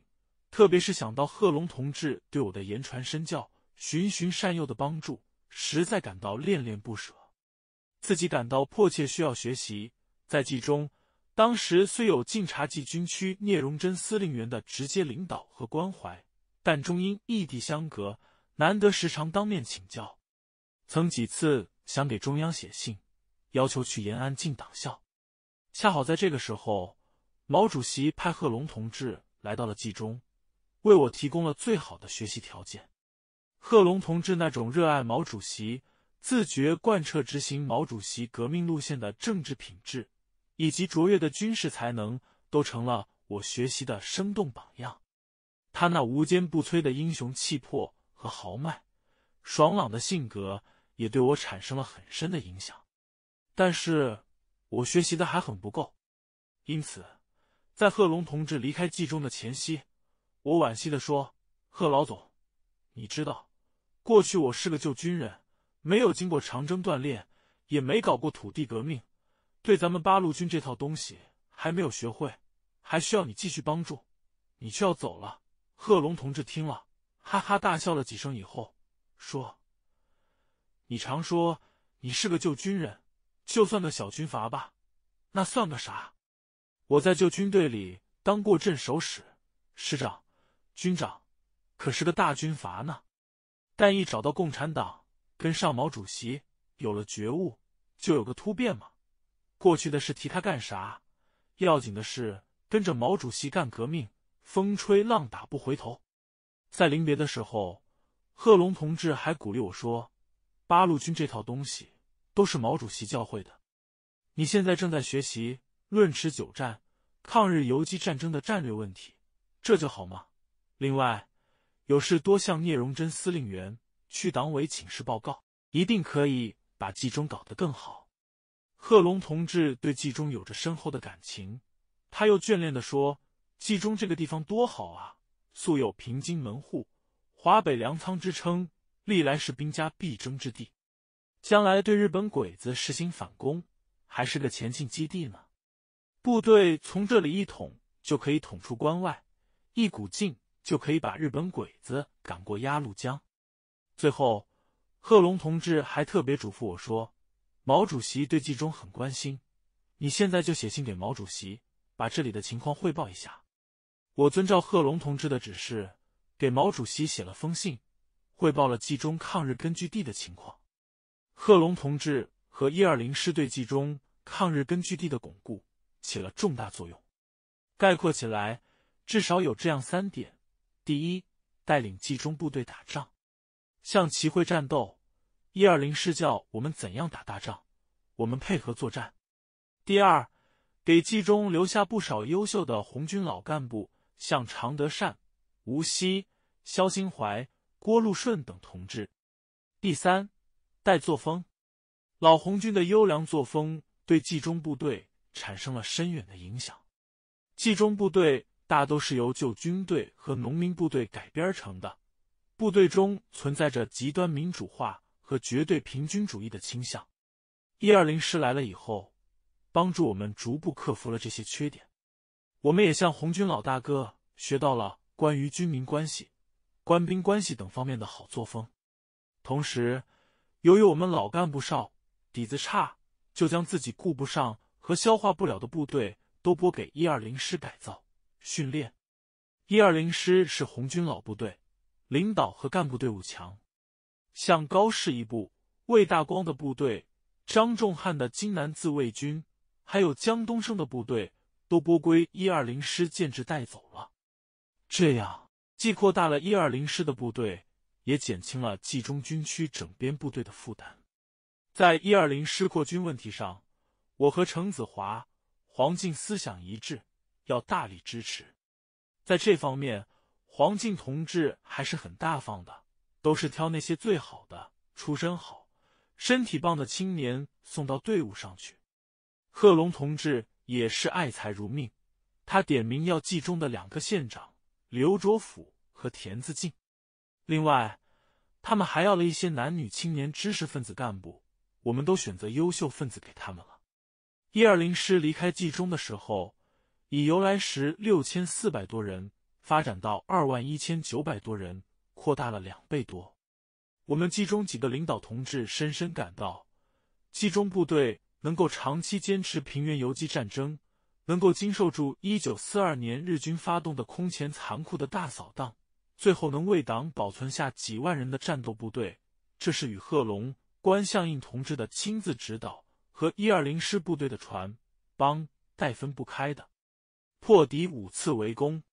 特别是想到贺龙同志对我的言传身教、循循善诱的帮助，实在感到恋恋不舍。自己感到迫切需要学习。在冀中，当时虽有晋察冀军区聂荣臻司令员的直接领导和关怀，但终因异地相隔，难得时常当面请教。曾几次想给中央写信，要求去延安进党校。恰好在这个时候，毛主席派贺龙同志来到了冀中。为我提供了最好的学习条件。贺龙同志那种热爱毛主席、自觉贯彻执行毛主席革命路线的政治品质，以及卓越的军事才能，都成了我学习的生动榜样。他那无坚不摧的英雄气魄和豪迈、爽朗的性格，也对我产生了很深的影响。但是，我学习的还很不够，因此，在贺龙同志离开冀中的前夕。我惋惜的说：“贺老总，你知道，过去我是个旧军人，没有经过长征锻炼，也没搞过土地革命，对咱们八路军这套东西还没有学会，还需要你继续帮助。你却要走了。”贺龙同志听了，哈哈大笑了几声，以后说：“你常说你是个旧军人，就算个小军阀吧，那算个啥？我在旧军队里当过镇守使、师长。”军长可是个大军阀呢，但一找到共产党，跟上毛主席，有了觉悟，就有个突变嘛。过去的事提他干啥？要紧的是跟着毛主席干革命，风吹浪打不回头。在临别的时候，贺龙同志还鼓励我说：“八路军这套东西都是毛主席教会的，你现在正在学习《论持久战》《抗日游击战争的战略问题》，这就好吗？另外，有事多向聂荣臻司令员、区党委请示报告，一定可以把冀中搞得更好。贺龙同志对冀中有着深厚的感情，他又眷恋的说：“冀中这个地方多好啊！素有平津门户、华北粮仓之称，历来是兵家必争之地。将来对日本鬼子实行反攻，还是个前进基地呢。部队从这里一捅，就可以捅出关外，一股劲。”就可以把日本鬼子赶过鸭绿江。最后，贺龙同志还特别嘱咐我说：“毛主席对冀中很关心，你现在就写信给毛主席，把这里的情况汇报一下。”我遵照贺龙同志的指示，给毛主席写了封信，汇报了冀中抗日根据地的情况。贺龙同志和一二零师对冀中抗日根据地的巩固起了重大作用，概括起来，至少有这样三点。第一，带领冀中部队打仗，向齐会战斗，一二零师教我们怎样打大仗，我们配合作战。第二，给冀中留下不少优秀的红军老干部，像常德善、吴锡、肖兴怀、郭路顺等同志。第三，带作风，老红军的优良作风对冀中部队产生了深远的影响，冀中部队。大都是由旧军队和农民部队改编成的，部队中存在着极端民主化和绝对平均主义的倾向。一二零师来了以后，帮助我们逐步克服了这些缺点。我们也向红军老大哥学到了关于军民关系、官兵关系等方面的好作风。同时，由于我们老干部少、底子差，就将自己顾不上和消化不了的部队都拨给一二零师改造。训练，一二零师是红军老部队，领导和干部队伍强。像高士一部、魏大光的部队、张仲汉的津南自卫军，还有江东生的部队，都拨归一二零师建制带走了。这样既扩大了一二零师的部队，也减轻了冀中军区整编部队的负担。在一二零师扩军问题上，我和程子华、黄敬思想一致。要大力支持，在这方面，黄敬同志还是很大方的，都是挑那些最好的、出身好、身体棒的青年送到队伍上去。贺龙同志也是爱才如命，他点名要冀中的两个县长刘卓甫和田子敬，另外，他们还要了一些男女青年、知识分子、干部，我们都选择优秀分子给他们了。一二零师离开冀中的时候。以由来时六千四百多人发展到二万一千九百多人，扩大了两倍多。我们冀中几个领导同志深深感到，冀中部队能够长期坚持平原游击战争，能够经受住一九四二年日军发动的空前残酷的大扫荡，最后能为党保存下几万人的战斗部队，这是与贺龙、关向应同志的亲自指导和一二零师部队的船帮带分不开的。破敌五次围攻，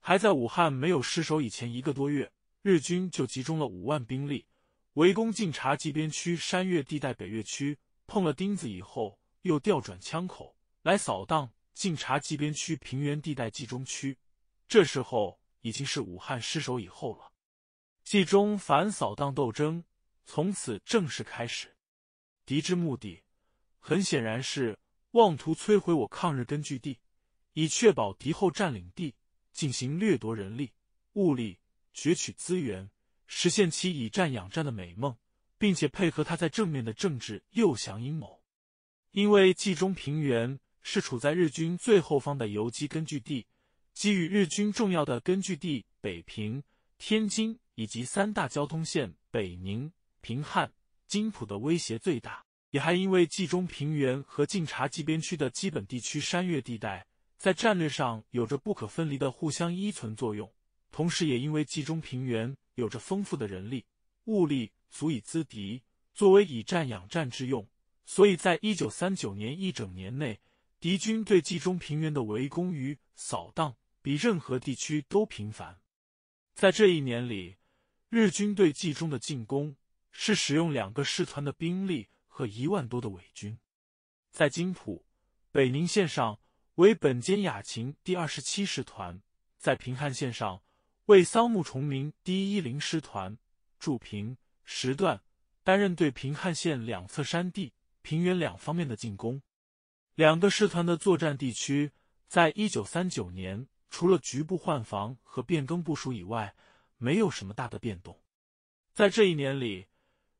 还在武汉没有失守以前一个多月，日军就集中了五万兵力，围攻晋察冀边区山岳地带北岳区。碰了钉子以后，又调转枪口来扫荡晋察冀边区平原地带冀中区。这时候已经是武汉失守以后了，冀中反扫荡斗争从此正式开始。敌之目的，很显然是妄图摧毁我抗日根据地。以确保敌后占领地进行掠夺人力物力，攫取资源，实现其以战养战的美梦，并且配合他在正面的政治诱降阴谋。因为冀中平原是处在日军最后方的游击根据地，给予日军重要的根据地北平、天津以及三大交通线北宁、平汉、津浦的威胁最大，也还因为冀中平原和晋察冀边区的基本地区山岳地带。在战略上有着不可分离的互相依存作用，同时也因为冀中平原有着丰富的人力物力，足以资敌作为以战养战之用，所以在一九三九年一整年内，敌军对冀中平原的围攻与扫荡比任何地区都频繁。在这一年里，日军对冀中的进攻是使用两个师团的兵力和一万多的伪军，在津浦、北宁线上。为本间雅琴第二十七师团，在平汉线上为桑木崇明第一零师团驻平时段，担任对平汉线两侧山地、平原两方面的进攻。两个师团的作战地区，在一九三九年，除了局部换防和变更部署以外，没有什么大的变动。在这一年里，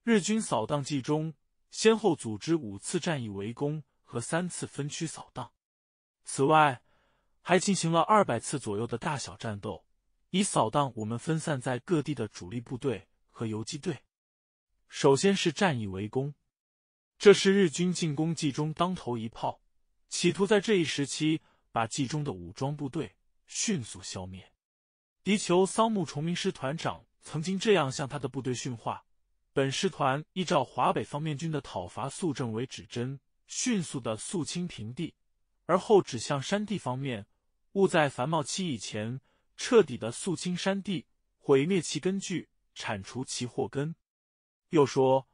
日军扫荡冀中，先后组织五次战役围攻和三次分区扫荡。此外，还进行了二百次左右的大小战斗，以扫荡我们分散在各地的主力部队和游击队。首先是战役围攻，这是日军进攻冀中当头一炮，企图在这一时期把冀中的武装部队迅速消灭。敌酋桑木崇明师团长曾经这样向他的部队训话：“本师团依照华北方面军的讨伐肃政为指针，迅速的肃清平地。”而后指向山地方面，务在繁茂期以前彻底的肃清山地，毁灭其根据，铲除其祸根。又说，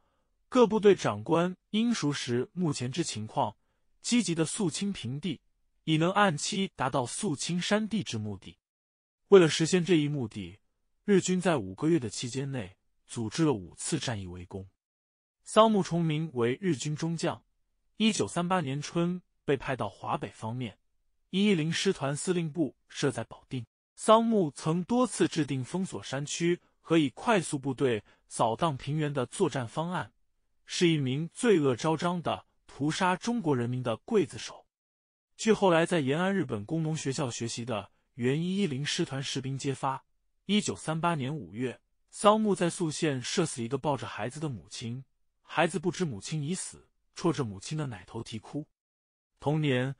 各部队长官应熟识目前之情况，积极的肃清平地，以能按期达到肃清山地之目的。为了实现这一目的，日军在五个月的期间内组织了五次战役围攻。桑木崇明为日军中将，一九三八年春。被派到华北方面，一一零师团司令部设在保定。桑木曾多次制定封锁山区和以快速部队扫荡平原的作战方案，是一名罪恶昭彰的屠杀中国人民的刽子手。据后来在延安日本工农学校学习的原一一零师团士兵揭发，一九三八年五月，桑木在宿县射死一个抱着孩子的母亲，孩子不知母亲已死，戳着母亲的奶头啼哭。同年，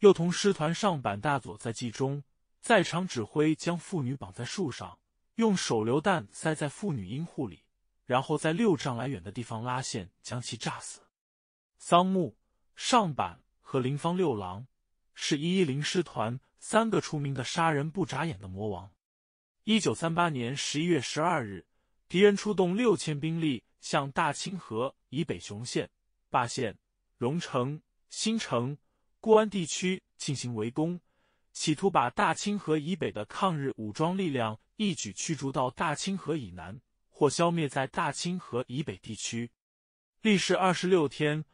又同师团上板大佐在冀中在场指挥，将妇女绑在树上，用手榴弹塞在妇女阴户里，然后在六丈来远的地方拉线将其炸死。桑木、上板和林方六郎是一一零师团三个出名的杀人不眨眼的魔王。一九三八年十一月十二日，敌人出动六千兵力向大清河以北雄县、霸县、荣城、新城。固安地区进行围攻，企图把大清河以北的抗日武装力量一举驱逐到大清河以南，或消灭在大清河以北地区。历时二十六天，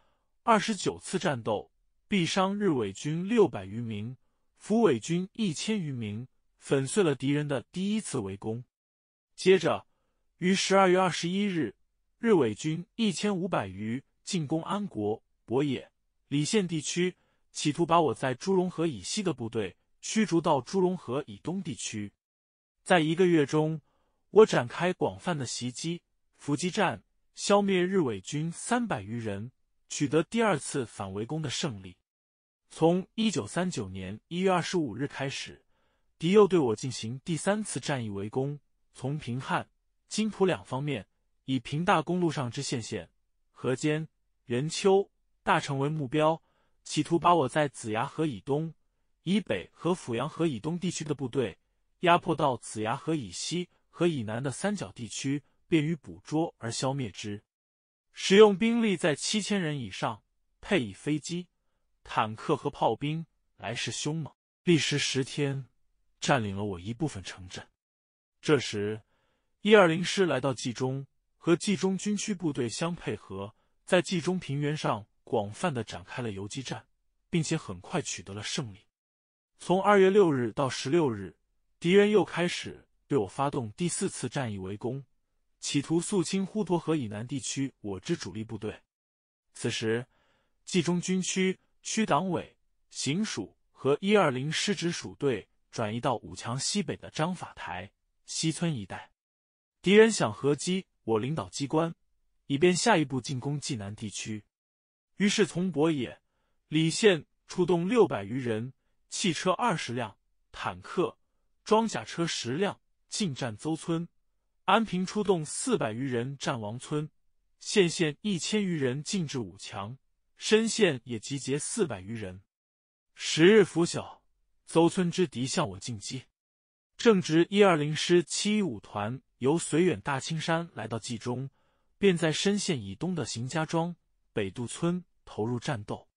二十九次战斗，毙伤日伪军六百余名，俘伪军一千余名，粉碎了敌人的第一次围攻。接着，于十二月二十一日，日伪军一千五百余进攻安国、博野、蠡县地区。企图把我在朱龙河以西的部队驱逐到朱龙河以东地区。在一个月中，我展开广泛的袭击、伏击战，消灭日伪军三百余人，取得第二次反围攻的胜利。从一九三九年一月二十五日开始，敌又对我进行第三次战役围攻，从平汉、津浦两方面，以平大公路上之县县、河间、任丘、大城为目标。企图把我在子牙河以东、以北和阜阳河以东地区的部队压迫到子牙河以西和以南的三角地区，便于捕捉而消灭之。使用兵力在七千人以上，配以飞机、坦克和炮兵，来势凶猛。历时十天，占领了我一部分城镇。这时，一二零师来到冀中，和冀中军区部队相配合，在冀中平原上。广泛的展开了游击战，并且很快取得了胜利。从二月六日到十六日，敌人又开始对我发动第四次战役围攻，企图肃清呼沱河以南地区我之主力部队。此时，冀中军区区党委、行署和一二零师直属队转移到武强西北的张法台西村一带。敌人想合击我领导机关，以便下一步进攻冀南地区。于是，从博野、李县出动六百余人，汽车二十辆，坦克、装甲车十辆，进占邹村；安平出动四百余人，占王村；县县一千余人进至武强，深县也集结四百余人。十日拂晓，邹村之敌向我进击，正值一二零师七一五团由绥远大青山来到冀中，便在深县以东的邢家庄。北渡村投入战斗，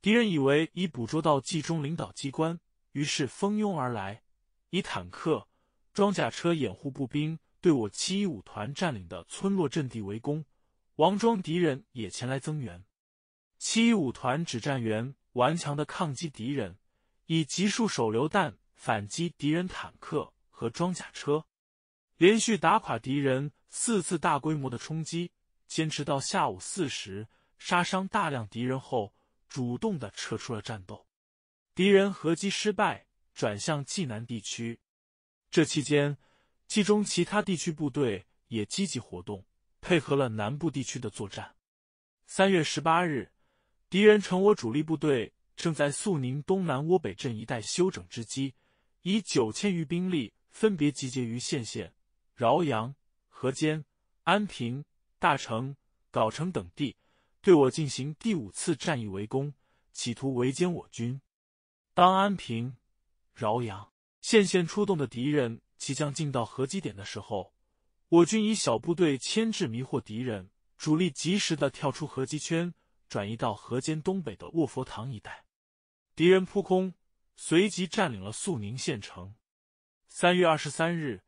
敌人以为已捕捉到冀中领导机关，于是蜂拥而来，以坦克、装甲车掩护步兵对我七一五团占领的村落阵地围攻。王庄敌人也前来增援。七一五团指战员顽强的抗击敌人，以集束手榴弹反击敌人坦克和装甲车，连续打垮敌人四次大规模的冲击，坚持到下午四时。杀伤大量敌人后，主动的撤出了战斗。敌人合击失败，转向济南地区。这期间，冀中其他地区部队也积极活动，配合了南部地区的作战。三月十八日，敌人乘我主力部队正在肃宁东南涡北镇一带休整之机，以九千余兵力分别集结于献县、饶阳、河间、安平、大城、藁城等地。对我进行第五次战役围攻，企图围歼我军。当安平、饶阳线县出动的敌人即将进到合击点的时候，我军以小部队牵制迷惑敌人，主力及时的跳出合击圈，转移到河间东北的卧佛堂一带。敌人扑空，随即占领了肃宁县城。三月二十三日，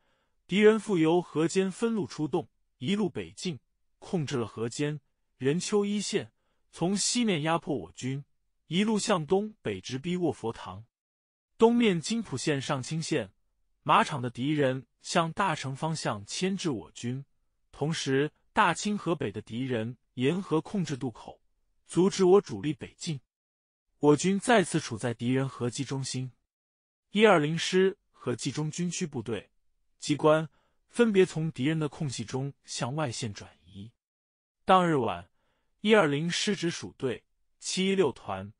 敌人复由河间分路出动，一路北进，控制了河间。任丘一线从西面压迫我军，一路向东北直逼卧佛堂；东面金浦县上清县马场的敌人向大城方向牵制我军，同时大清河北的敌人沿河控制渡口，阻止我主力北进。我军再次处在敌人合击中心，一二零师和冀中军区部队机关分别从敌人的空隙中向外线转移。当日晚。一二零师直属队、七一六团、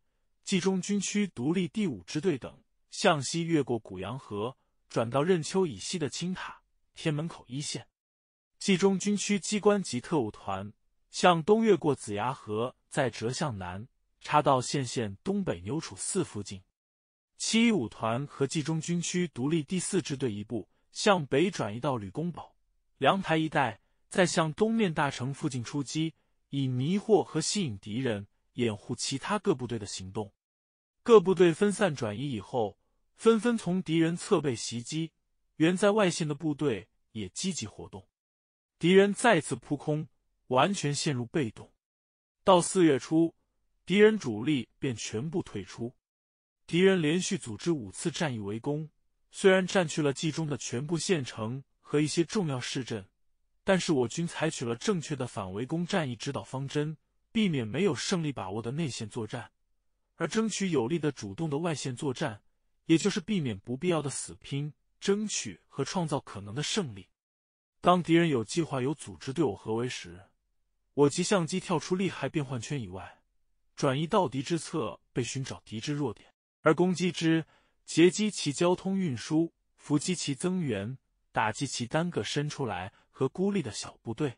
冀中军区独立第五支队等向西越过古阳河，转到任丘以西的青塔天门口一线；冀中军区机关及特务团向东越过子牙河，再折向南，插到献县东北牛楚寺附近；七一五团和冀中军区独立第四支队一部向北转移到吕公堡、凉台一带，再向东面大城附近出击。以迷惑和吸引敌人，掩护其他各部队的行动。各部队分散转移以后，纷纷从敌人侧背袭击。原在外线的部队也积极活动，敌人再次扑空，完全陷入被动。到四月初，敌人主力便全部退出。敌人连续组织五次战役围攻，虽然占据了冀中的全部县城和一些重要市镇。但是我军采取了正确的反围攻战役指导方针，避免没有胜利把握的内线作战，而争取有利的主动的外线作战，也就是避免不必要的死拼，争取和创造可能的胜利。当敌人有计划、有组织对我合围时，我即相机跳出利害变换圈以外，转移到敌之侧被寻找敌之弱点，而攻击之、截击其交通运输，伏击其增援，打击其单个伸出来。和孤立的小部队，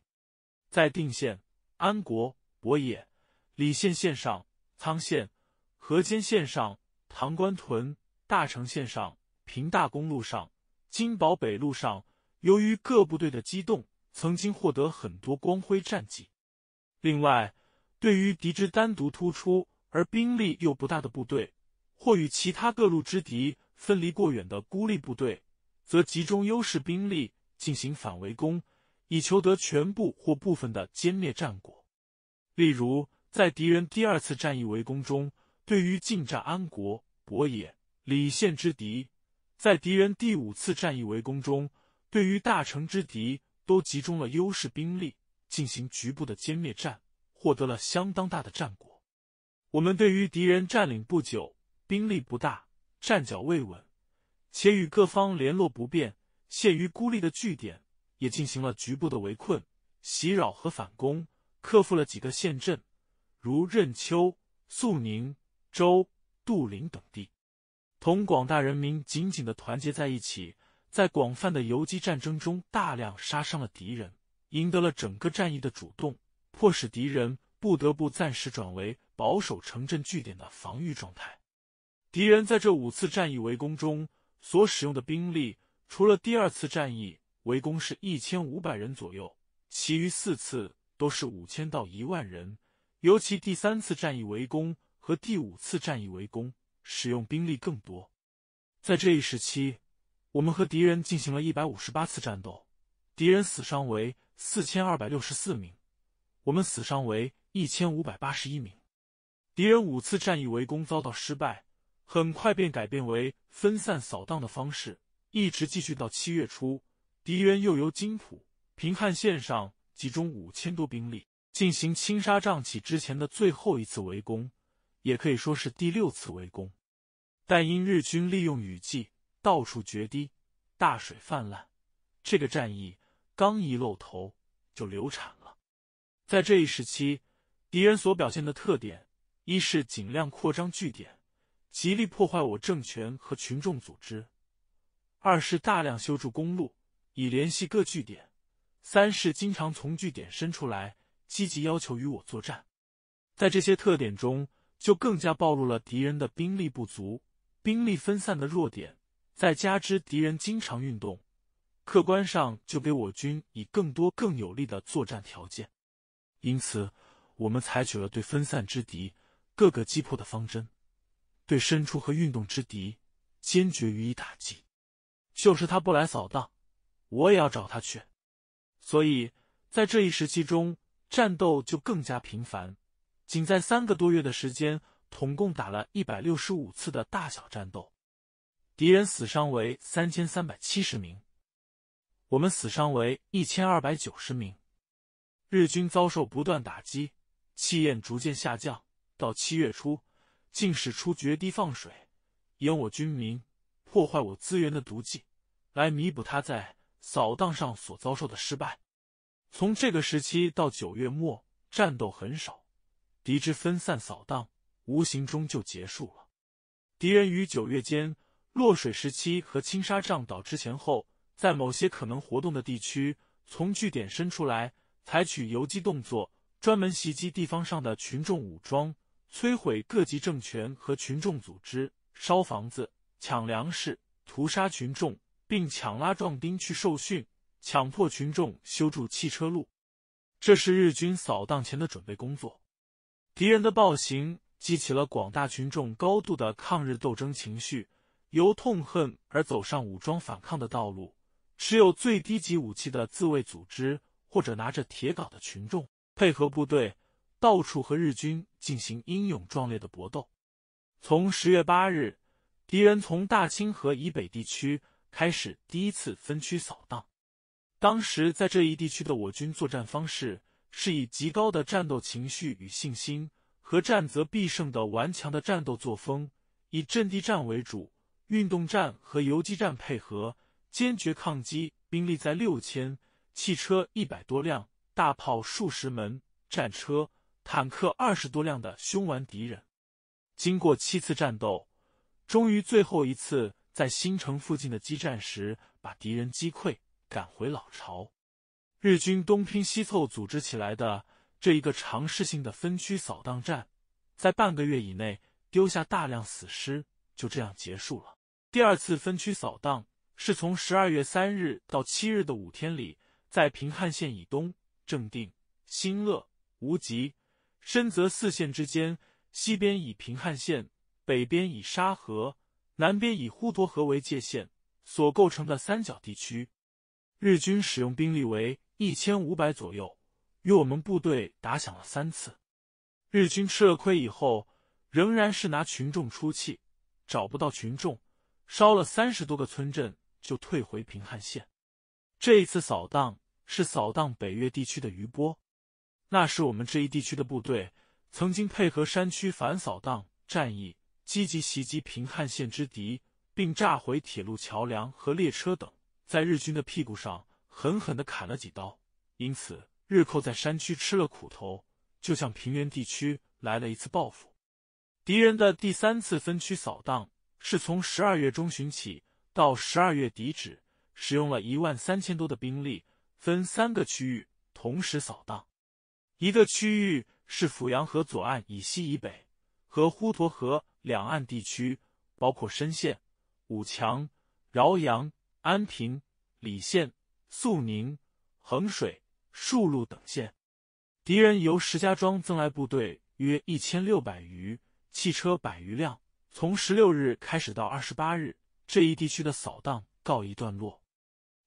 在定县、安国、博野、李县县上、沧县、河间县上、唐官屯、大城县上、平大公路上、金宝北路上，由于各部队的机动，曾经获得很多光辉战绩。另外，对于敌之单独突出而兵力又不大的部队，或与其他各路之敌分离过远的孤立部队，则集中优势兵力进行反围攻。以求得全部或部分的歼灭战果。例如，在敌人第二次战役围攻中，对于进占安国、博野、李县之敌；在敌人第五次战役围攻中，对于大城之敌，都集中了优势兵力进行局部的歼灭战，获得了相当大的战果。我们对于敌人占领不久、兵力不大、战脚未稳，且与各方联络不便、陷于孤立的据点。也进行了局部的围困、袭扰和反攻，克服了几个县镇，如任丘、肃宁、周、杜陵等地，同广大人民紧紧的团结在一起，在广泛的游击战争中，大量杀伤了敌人，赢得了整个战役的主动，迫使敌人不得不暂时转为保守城镇据点的防御状态。敌人在这五次战役围攻中所使用的兵力，除了第二次战役。围攻是一千五百人左右，其余四次都是五千到一万人。尤其第三次战役围攻和第五次战役围攻，使用兵力更多。在这一时期，我们和敌人进行了一百五十八次战斗，敌人死伤为四千二百六十四名，我们死伤为一千五百八十一名。敌人五次战役围攻遭到失败，很快便改变为分散扫荡的方式，一直继续到七月初。敌人又由金浦平汉线上集中五千多兵力，进行青沙帐起之前的最后一次围攻，也可以说是第六次围攻。但因日军利用雨季，到处决堤，大水泛滥，这个战役刚一露头就流产了。在这一时期，敌人所表现的特点，一是尽量扩张据点，极力破坏我政权和群众组织；二是大量修筑公路。以联系各据点，三是经常从据点伸出来，积极要求与我作战。在这些特点中，就更加暴露了敌人的兵力不足、兵力分散的弱点。再加之敌人经常运动，客观上就给我军以更多、更有利的作战条件。因此，我们采取了对分散之敌各个击破的方针，对伸出和运动之敌坚决予以打击。就是他不来扫荡。我也要找他去，所以，在这一时期中，战斗就更加频繁。仅在三个多月的时间，统共打了一百六十五次的大小战斗，敌人死伤为三千三百七十名，我们死伤为一千二百九十名。日军遭受不断打击，气焰逐渐下降。到七月初，竟使出决堤放水，淹我军民，破坏我资源的毒计，来弥补他在。扫荡上所遭受的失败，从这个时期到九月末，战斗很少，敌之分散扫荡无形中就结束了。敌人于九月间落水时期和青纱帐岛之前后，在某些可能活动的地区，从据点伸出来，采取游击动作，专门袭击地方上的群众武装，摧毁各级政权和群众组织，烧房子，抢粮食，屠杀群众。并强拉壮丁去受训，强迫群众修筑汽车路，这是日军扫荡前的准备工作。敌人的暴行激起了广大群众高度的抗日斗争情绪，由痛恨而走上武装反抗的道路。持有最低级武器的自卫组织，或者拿着铁镐的群众，配合部队，到处和日军进行英勇壮烈的搏斗。从十月八日，敌人从大清河以北地区。开始第一次分区扫荡。当时在这一地区的我军作战方式是以极高的战斗情绪与信心和战则必胜的顽强的战斗作风，以阵地战为主，运动战和游击战配合，坚决抗击兵力在六千、汽车一百多辆、大炮数十门、战车坦克二十多辆的凶顽敌人。经过七次战斗，终于最后一次。在新城附近的激战时，把敌人击溃，赶回老巢。日军东拼西凑组织起来的这一个尝试性的分区扫荡战，在半个月以内丢下大量死尸，就这样结束了。第二次分区扫荡是从十二月三日到七日的五天里，在平汉线以东、正定、新乐、无极、深泽四县之间，西边以平汉线，北边以沙河。南边以呼沱河为界限所构成的三角地区，日军使用兵力为一千五百左右，与我们部队打响了三次。日军吃了亏以后，仍然是拿群众出气，找不到群众，烧了三十多个村镇，就退回平汉线。这一次扫荡是扫荡北越地区的余波。那时我们这一地区的部队曾经配合山区反扫荡战役。积极袭击平汉线之敌，并炸毁铁路桥梁和列车等，在日军的屁股上狠狠的砍了几刀，因此日寇在山区吃了苦头，就向平原地区来了一次报复。敌人的第三次分区扫荡是从十二月中旬起到十二月底止，使用了一万三千多的兵力，分三个区域同时扫荡。一个区域是阜阳河左岸以西以北和滹沱河。两岸地区包括深县、武强、饶阳、安平、李县、肃宁、衡水、束鹿等县，敌人由石家庄增来部队约一千六百余，汽车百余辆。从十六日开始到二十八日，这一地区的扫荡告一段落。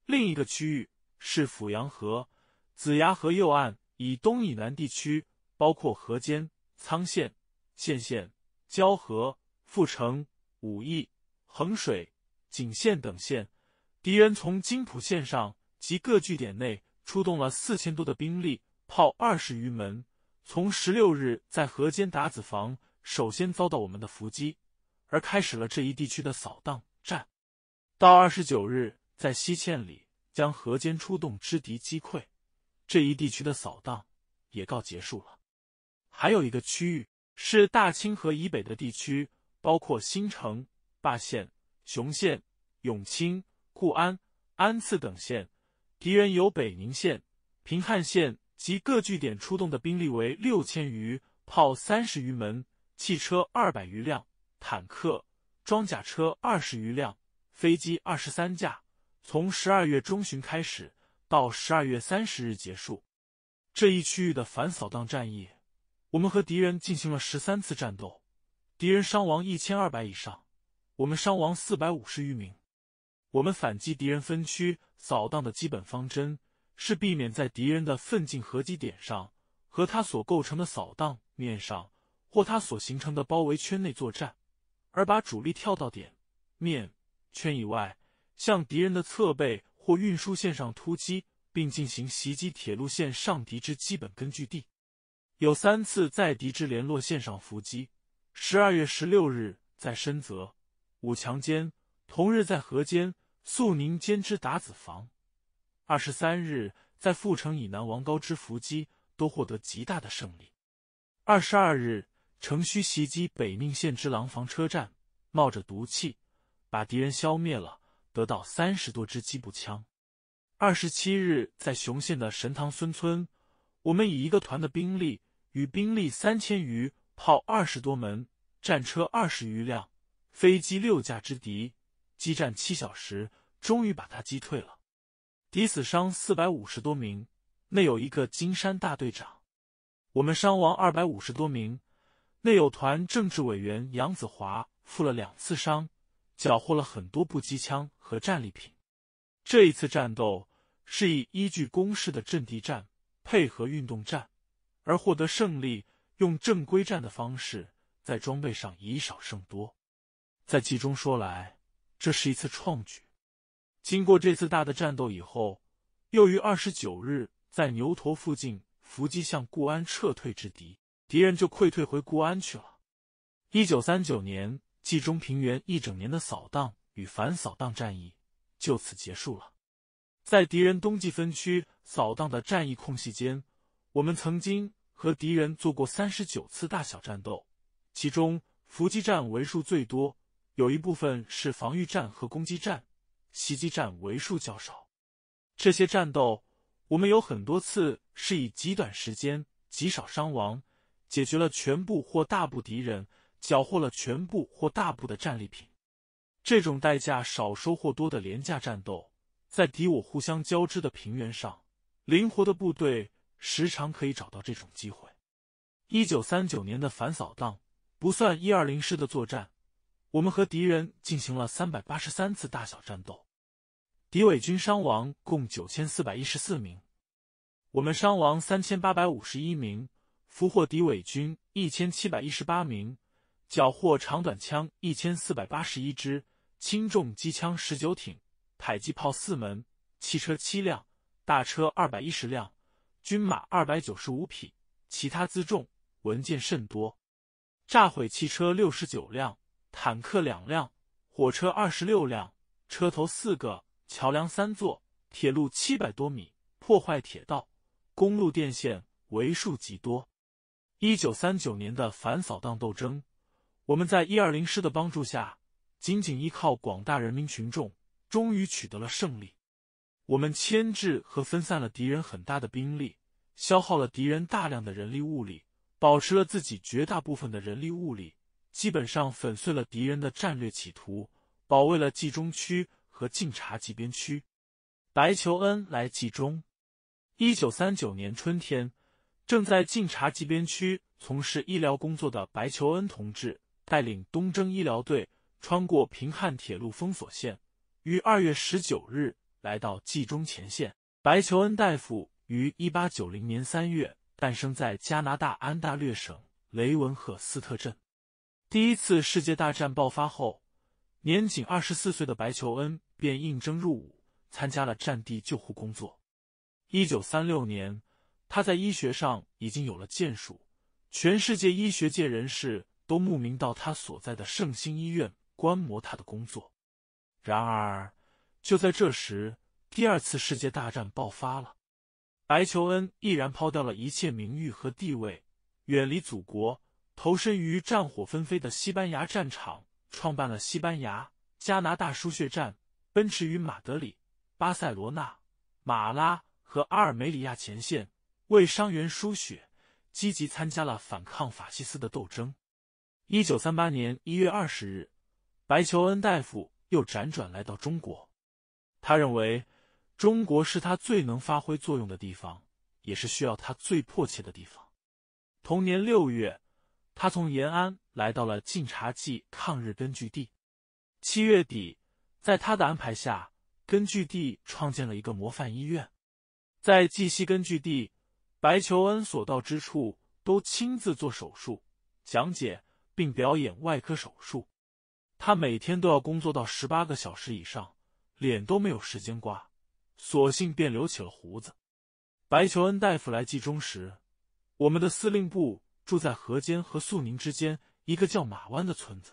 另一个区域是阜阳河、子牙河右岸以东以南地区，包括河间、沧县、献县。交河、阜城、武义、衡水、景县等县，敌人从金浦线上及各据点内出动了四千多的兵力，炮二十余门。从十六日在河间打子房首先遭到我们的伏击，而开始了这一地区的扫荡战。到二十九日在西茜里将河间出动之敌击溃，这一地区的扫荡也告结束了。还有一个区域。是大清河以北的地区，包括新城、霸县、雄县、永清、固安、安次等县。敌人由北宁县、平汉县及各据点出动的兵力为六千余，炮三十余门，汽车二百余辆，坦克、装甲车二十余辆，飞机二十三架。从十二月中旬开始，到十二月三十日结束，这一区域的反扫荡战役。我们和敌人进行了十三次战斗，敌人伤亡一千二百以上，我们伤亡四百五十余名。我们反击敌人分区扫荡的基本方针是避免在敌人的奋进合击点上和他所构成的扫荡面上或他所形成的包围圈内作战，而把主力跳到点、面、圈以外，向敌人的侧背或运输线上突击，并进行袭击铁路线上敌之基本根据地。有三次在敌之联络线上伏击：十二月十六日在深泽武强间，同日在河间肃宁间之打子房；二十三日在阜城以南王高之伏击，都获得极大的胜利。二十二日，城虚袭击北宁县之廊房车站，冒着毒气，把敌人消灭了，得到三十多支机步枪。二十七日在雄县的神堂孙村，我们以一个团的兵力。与兵力三千余、炮二十多门、战车二十余辆、飞机六架之敌激战七小时，终于把他击退了。敌死伤四百五十多名，内有一个金山大队长。我们伤亡二百五十多名，内有团政治委员杨子华负了两次伤，缴获了很多步机枪和战利品。这一次战斗是以依据攻势的阵地战配合运动战。而获得胜利，用正规战的方式，在装备上以少胜多，在冀中说来，这是一次创举。经过这次大的战斗以后，又于二十九日在牛驼附近伏击向固安撤退之敌，敌人就溃退回固安去了。一九三九年冀中平原一整年的扫荡与反扫荡战役就此结束了。在敌人冬季分区扫荡的战役空隙间，我们曾经。和敌人做过三十九次大小战斗，其中伏击战为数最多，有一部分是防御战和攻击战，袭击战为数较少。这些战斗，我们有很多次是以极短时间、极少伤亡，解决了全部或大部敌人，缴获了全部或大部的战利品。这种代价少、收获多的廉价战斗，在敌我互相交织的平原上，灵活的部队。时常可以找到这种机会。一九三九年的反扫荡不算一二零师的作战，我们和敌人进行了三百八十三次大小战斗，敌伪军伤亡共九千四百一十四名，我们伤亡三千八百五十一名，俘获敌伪军一千七百一十八名，缴获长短枪一千四百八十一支，轻重机枪十九挺，迫击炮四门，汽车七辆，大车二百一十辆。军马二百九十五匹，其他辎重文件甚多，炸毁汽车六十九辆，坦克两辆，火车二十六辆，车头四个，桥梁三座，铁路七百多米，破坏铁道、公路、电线为数极多。一九三九年的反扫荡斗争，我们在一二零师的帮助下，仅仅依靠广大人民群众，终于取得了胜利。我们牵制和分散了敌人很大的兵力，消耗了敌人大量的人力物力，保持了自己绝大部分的人力物力，基本上粉碎了敌人的战略企图，保卫了冀中区和晋察冀边区。白求恩来冀中。一九三九年春天，正在晋察冀边区从事医疗工作的白求恩同志，带领东征医疗队，穿过平汉铁路封锁线，于二月十九日。来到冀中前线，白求恩大夫于一八九零年三月诞生在加拿大安大略省雷文赫斯特镇。第一次世界大战爆发后，年仅二十四岁的白求恩便应征入伍，参加了战地救护工作。一九三六年，他在医学上已经有了建树，全世界医学界人士都慕名到他所在的圣心医院观摩他的工作。然而。就在这时，第二次世界大战爆发了。白求恩毅然抛掉了一切名誉和地位，远离祖国，投身于战火纷飞的西班牙战场，创办了西班牙加拿大输血站，奔驰于马德里、巴塞罗那、马拉和阿尔梅里亚前线，为伤员输血，积极参加了反抗法西斯的斗争。一九三八年一月二十日，白求恩大夫又辗转来到中国。他认为，中国是他最能发挥作用的地方，也是需要他最迫切的地方。同年六月，他从延安来到了晋察冀抗日根据地。七月底，在他的安排下，根据地创建了一个模范医院。在冀西根据地，白求恩所到之处都亲自做手术、讲解并表演外科手术。他每天都要工作到十八个小时以上。脸都没有时间刮，索性便留起了胡子。白求恩大夫来冀中时，我们的司令部住在河间和肃宁之间一个叫马湾的村子。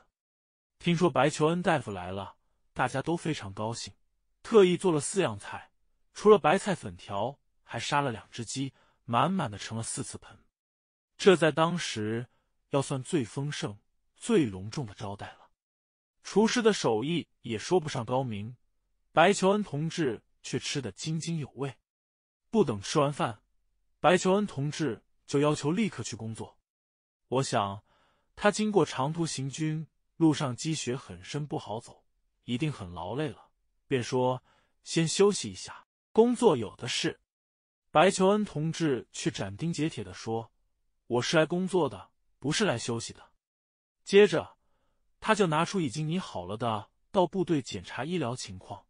听说白求恩大夫来了，大家都非常高兴，特意做了四样菜，除了白菜粉条，还杀了两只鸡，满满的盛了四次盆。这在当时要算最丰盛、最隆重的招待了。厨师的手艺也说不上高明。白求恩同志却吃得津津有味，不等吃完饭，白求恩同志就要求立刻去工作。我想他经过长途行军，路上积雪很深，不好走，一定很劳累了，便说：“先休息一下，工作有的是。”白求恩同志却斩钉截铁的说：“我是来工作的，不是来休息的。”接着，他就拿出已经拟好了的到部队检查医疗情况。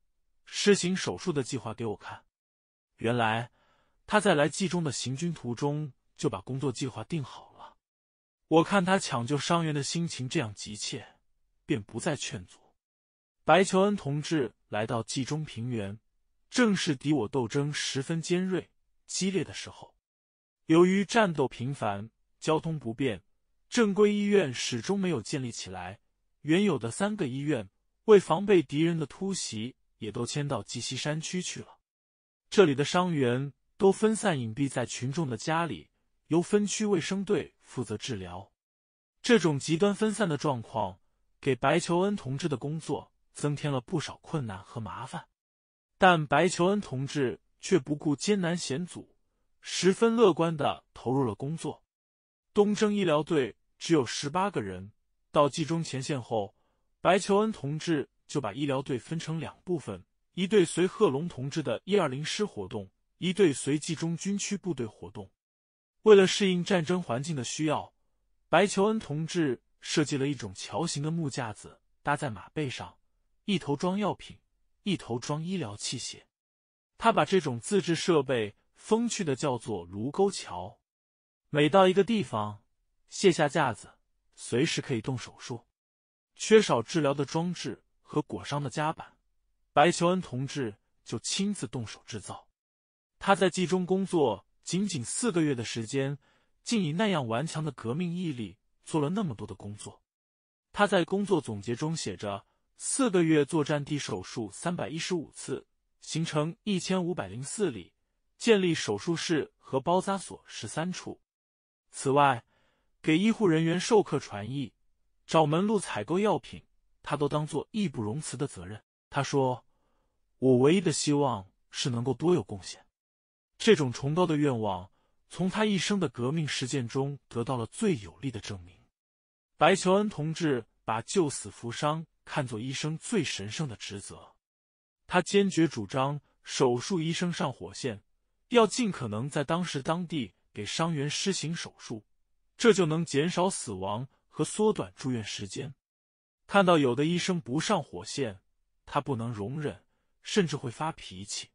施行手术的计划给我看，原来他在来冀中的行军途中就把工作计划定好了。我看他抢救伤员的心情这样急切，便不再劝阻。白求恩同志来到冀中平原，正是敌我斗争十分尖锐、激烈的时候。由于战斗频繁，交通不便，正规医院始终没有建立起来，原有的三个医院为防备敌人的突袭。也都迁到鸡西山区去了。这里的伤员都分散隐蔽在群众的家里，由分区卫生队负责治疗。这种极端分散的状况，给白求恩同志的工作增添了不少困难和麻烦。但白求恩同志却不顾艰难险阻，十分乐观的投入了工作。东征医疗队只有十八个人，到冀中前线后，白求恩同志。就把医疗队分成两部分，一队随贺龙同志的一二零师活动，一队随冀中军区部队活动。为了适应战争环境的需要，白求恩同志设计了一种桥形的木架子，搭在马背上，一头装药品，一头装医疗器械。他把这种自制设备风趣的叫做“卢沟桥”。每到一个地方，卸下架子，随时可以动手术。缺少治疗的装置。和裹伤的夹板，白求恩同志就亲自动手制造。他在冀中工作仅仅四个月的时间，竟以那样顽强的革命毅力做了那么多的工作。他在工作总结中写着：“四个月作战地手术三百一十五次，形成一千五百零四里，建立手术室和包扎所十三处。此外，给医护人员授课传艺，找门路采购药品。”他都当做义不容辞的责任。他说：“我唯一的希望是能够多有贡献。”这种崇高的愿望，从他一生的革命实践中得到了最有力的证明。白求恩同志把救死扶伤看作医生最神圣的职责。他坚决主张手术医生上火线，要尽可能在当时当地给伤员施行手术，这就能减少死亡和缩短住院时间。看到有的医生不上火线，他不能容忍，甚至会发脾气。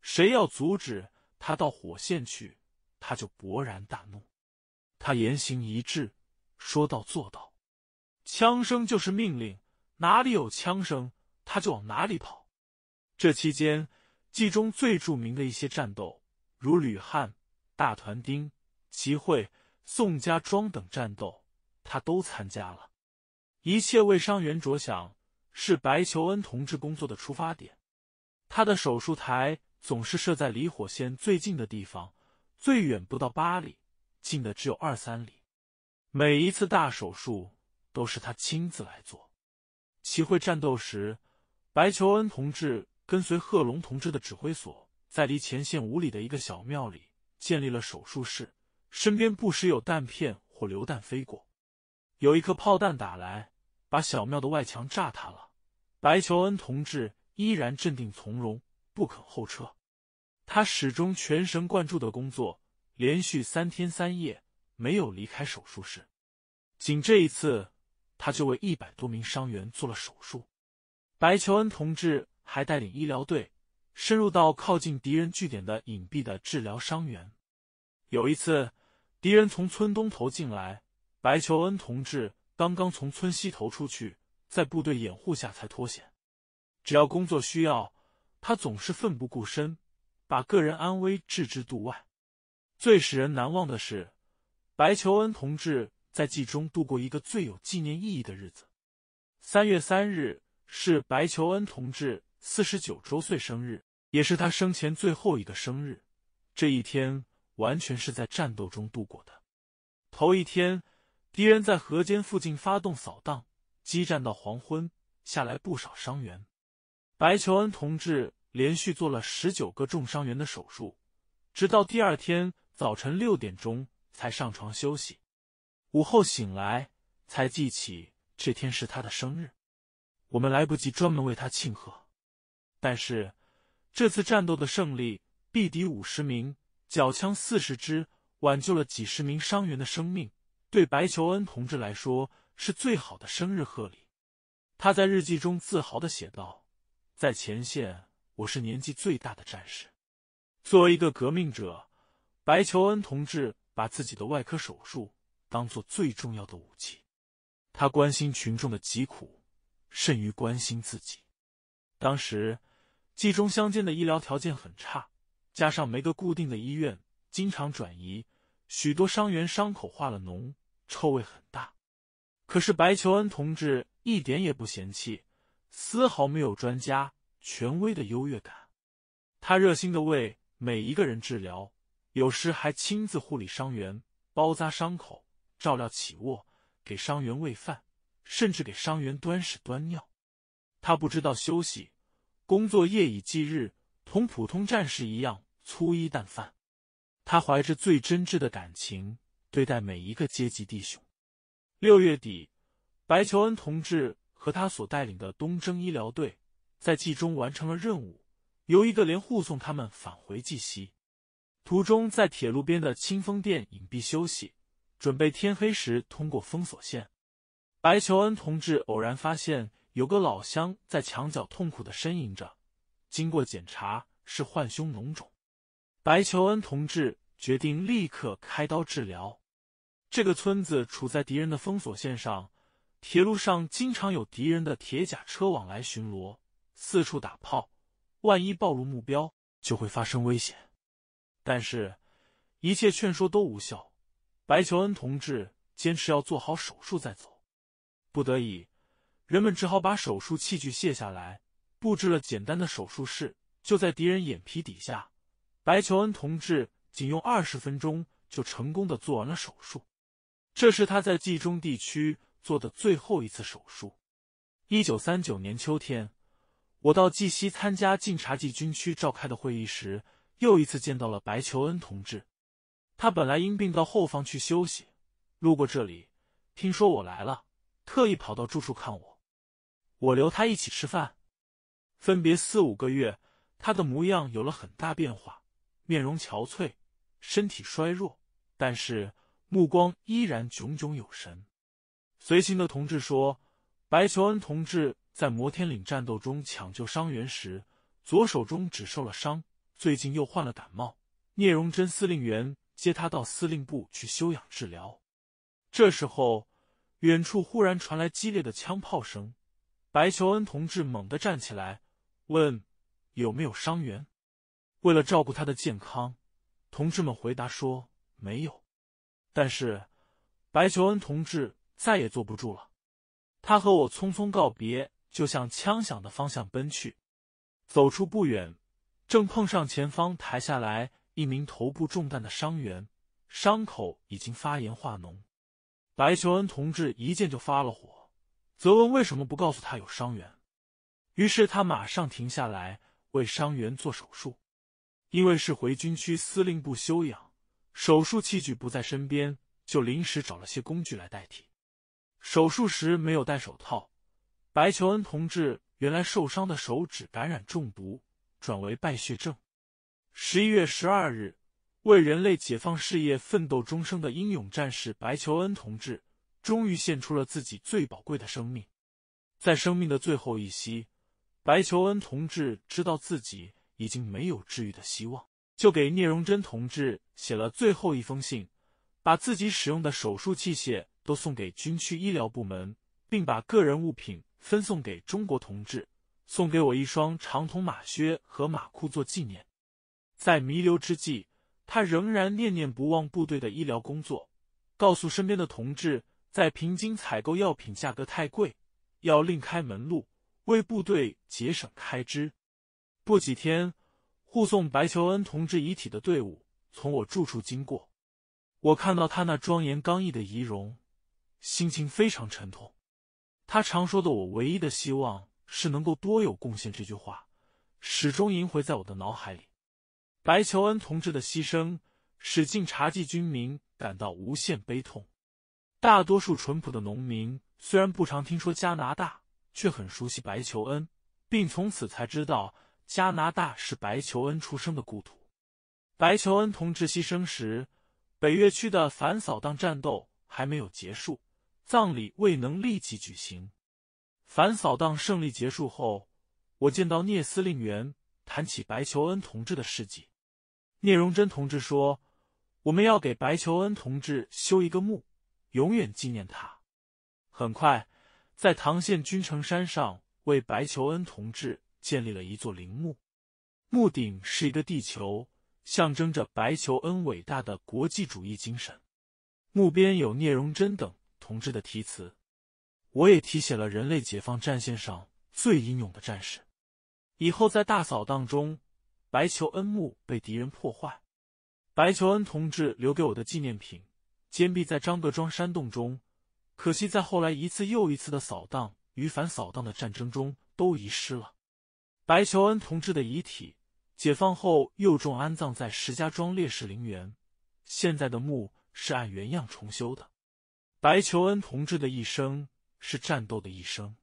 谁要阻止他到火线去，他就勃然大怒。他言行一致，说到做到。枪声就是命令，哪里有枪声，他就往哪里跑。这期间，冀中最著名的一些战斗，如吕汉大团丁集会、宋家庄等战斗，他都参加了。一切为伤员着想，是白求恩同志工作的出发点。他的手术台总是设在离火线最近的地方，最远不到八里，近的只有二三里。每一次大手术都是他亲自来做。齐会战斗时，白求恩同志跟随贺龙同志的指挥所，在离前线五里的一个小庙里建立了手术室，身边不时有弹片或流弹飞过，有一颗炮弹打来。把小庙的外墙炸塌了，白求恩同志依然镇定从容，不肯后撤。他始终全神贯注的工作，连续三天三夜没有离开手术室。仅这一次，他就为一百多名伤员做了手术。白求恩同志还带领医疗队深入到靠近敌人据点的隐蔽的治疗伤员。有一次，敌人从村东头进来，白求恩同志。刚刚从村西头出去，在部队掩护下才脱险。只要工作需要，他总是奋不顾身，把个人安危置之度外。最使人难忘的是，白求恩同志在冀中度过一个最有纪念意义的日子。三月三日是白求恩同志四十九周岁生日，也是他生前最后一个生日。这一天完全是在战斗中度过的。头一天。敌人在河间附近发动扫荡，激战到黄昏，下来不少伤员。白求恩同志连续做了十九个重伤员的手术，直到第二天早晨六点钟才上床休息。午后醒来，才记起这天是他的生日。我们来不及专门为他庆贺，但是这次战斗的胜利，毙敌五十名，缴枪四十支，挽救了几十名伤员的生命。对白求恩同志来说，是最好的生日贺礼。他在日记中自豪的写道：“在前线，我是年纪最大的战士。作为一个革命者，白求恩同志把自己的外科手术当做最重要的武器。他关心群众的疾苦，甚于关心自己。当时，冀中乡间的医疗条件很差，加上没个固定的医院，经常转移。”许多伤员伤口化了脓，臭味很大，可是白求恩同志一点也不嫌弃，丝毫没有专家权威的优越感。他热心的为每一个人治疗，有时还亲自护理伤员，包扎伤口，照料起卧，给伤员喂饭，甚至给伤员端屎端尿。他不知道休息，工作夜以继日，同普通战士一样粗衣淡饭。他怀着最真挚的感情对待每一个阶级弟兄。六月底，白求恩同志和他所带领的东征医疗队在冀中完成了任务，由一个连护送他们返回冀西。途中，在铁路边的清风店隐蔽休息，准备天黑时通过封锁线。白求恩同志偶然发现有个老乡在墙角痛苦的呻吟着，经过检查是患胸脓肿。白求恩同志决定立刻开刀治疗。这个村子处在敌人的封锁线上，铁路上经常有敌人的铁甲车往来巡逻，四处打炮。万一暴露目标，就会发生危险。但是，一切劝说都无效，白求恩同志坚持要做好手术再走。不得已，人们只好把手术器具卸下来，布置了简单的手术室，就在敌人眼皮底下。白求恩同志仅用二十分钟就成功的做完了手术，这是他在冀中地区做的最后一次手术。一九三九年秋天，我到冀西参加晋察冀军区召开的会议时，又一次见到了白求恩同志。他本来因病到后方去休息，路过这里，听说我来了，特意跑到住处看我。我留他一起吃饭。分别四五个月，他的模样有了很大变化。面容憔悴，身体衰弱，但是目光依然炯炯有神。随行的同志说：“白求恩同志在摩天岭战斗中抢救伤员时，左手中只受了伤，最近又患了感冒。”聂荣臻司令员接他到司令部去休养治疗。这时候，远处忽然传来激烈的枪炮声，白求恩同志猛地站起来，问：“有没有伤员？”为了照顾他的健康，同志们回答说没有。但是白求恩同志再也坐不住了，他和我匆匆告别，就向枪响的方向奔去。走出不远，正碰上前方抬下来一名头部中弹的伤员，伤口已经发炎化脓。白求恩同志一见就发了火，责问为什么不告诉他有伤员。于是他马上停下来为伤员做手术。因为是回军区司令部休养，手术器具不在身边，就临时找了些工具来代替。手术时没有戴手套，白求恩同志原来受伤的手指感染中毒，转为败血症。十一月十二日，为人类解放事业奋斗终生的英勇战士白求恩同志，终于献出了自己最宝贵的生命。在生命的最后一息，白求恩同志知道自己。已经没有治愈的希望，就给聂荣臻同志写了最后一封信，把自己使用的手术器械都送给军区医疗部门，并把个人物品分送给中国同志，送给我一双长筒马靴和马裤做纪念。在弥留之际，他仍然念念不忘部队的医疗工作，告诉身边的同志，在平津采购药品价格太贵，要另开门路，为部队节省开支。不几天，护送白求恩同志遗体的队伍从我住处经过，我看到他那庄严刚毅的仪容，心情非常沉痛。他常说的“我唯一的希望是能够多有贡献”这句话，始终萦回在我的脑海里。白求恩同志的牺牲，使晋察冀军民感到无限悲痛。大多数淳朴的农民虽然不常听说加拿大，却很熟悉白求恩，并从此才知道。加拿大是白求恩出生的故土，白求恩同志牺牲时，北岳区的反扫荡战斗还没有结束，葬礼未能立即举行。反扫荡胜利结束后，我见到聂司令员，谈起白求恩同志的事迹。聂荣臻同志说：“我们要给白求恩同志修一个墓，永远纪念他。”很快，在唐县军城山上为白求恩同志。建立了一座陵墓，墓顶是一个地球，象征着白求恩伟大的国际主义精神。墓边有聂荣臻等同志的题词，我也题写了“人类解放战线上最英勇的战士”。以后在大扫荡中，白求恩墓被敌人破坏，白求恩同志留给我的纪念品坚壁在张各庄山洞中，可惜在后来一次又一次的扫荡与反扫荡的战争中都遗失了。白求恩同志的遗体解放后，又重安葬在石家庄烈士陵园。现在的墓是按原样重修的。白求恩同志的一生是战斗的一生，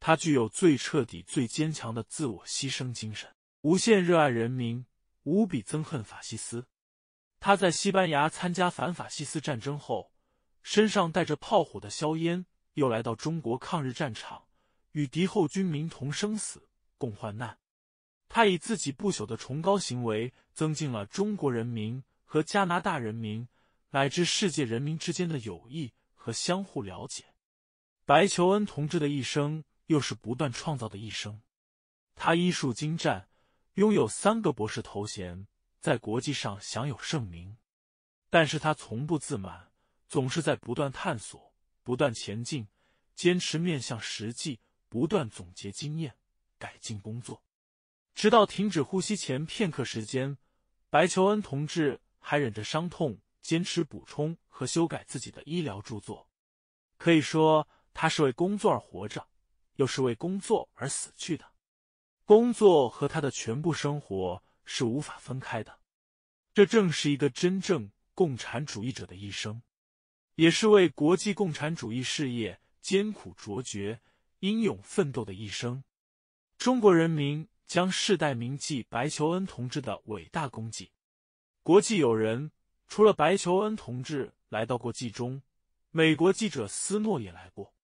他具有最彻底、最坚强的自我牺牲精神，无限热爱人民，无比憎恨法西斯。他在西班牙参加反法西斯战争后，身上带着炮火的硝烟，又来到中国抗日战场，与敌后军民同生死。共患难，他以自己不朽的崇高行为，增进了中国人民和加拿大人民乃至世界人民之间的友谊和相互了解。白求恩同志的一生又是不断创造的一生，他医术精湛，拥有三个博士头衔，在国际上享有盛名。但是他从不自满，总是在不断探索、不断前进，坚持面向实际，不断总结经验。改进工作，直到停止呼吸前片刻时间，白求恩同志还忍着伤痛，坚持补充和修改自己的医疗著作。可以说，他是为工作而活着，又是为工作而死去的。工作和他的全部生活是无法分开的。这正是一个真正共产主义者的一生，也是为国际共产主义事业艰苦卓绝、英勇奋斗的一生。中国人民将世代铭记白求恩同志的伟大功绩。国际友人除了白求恩同志来到过冀中，美国记者斯诺也来过。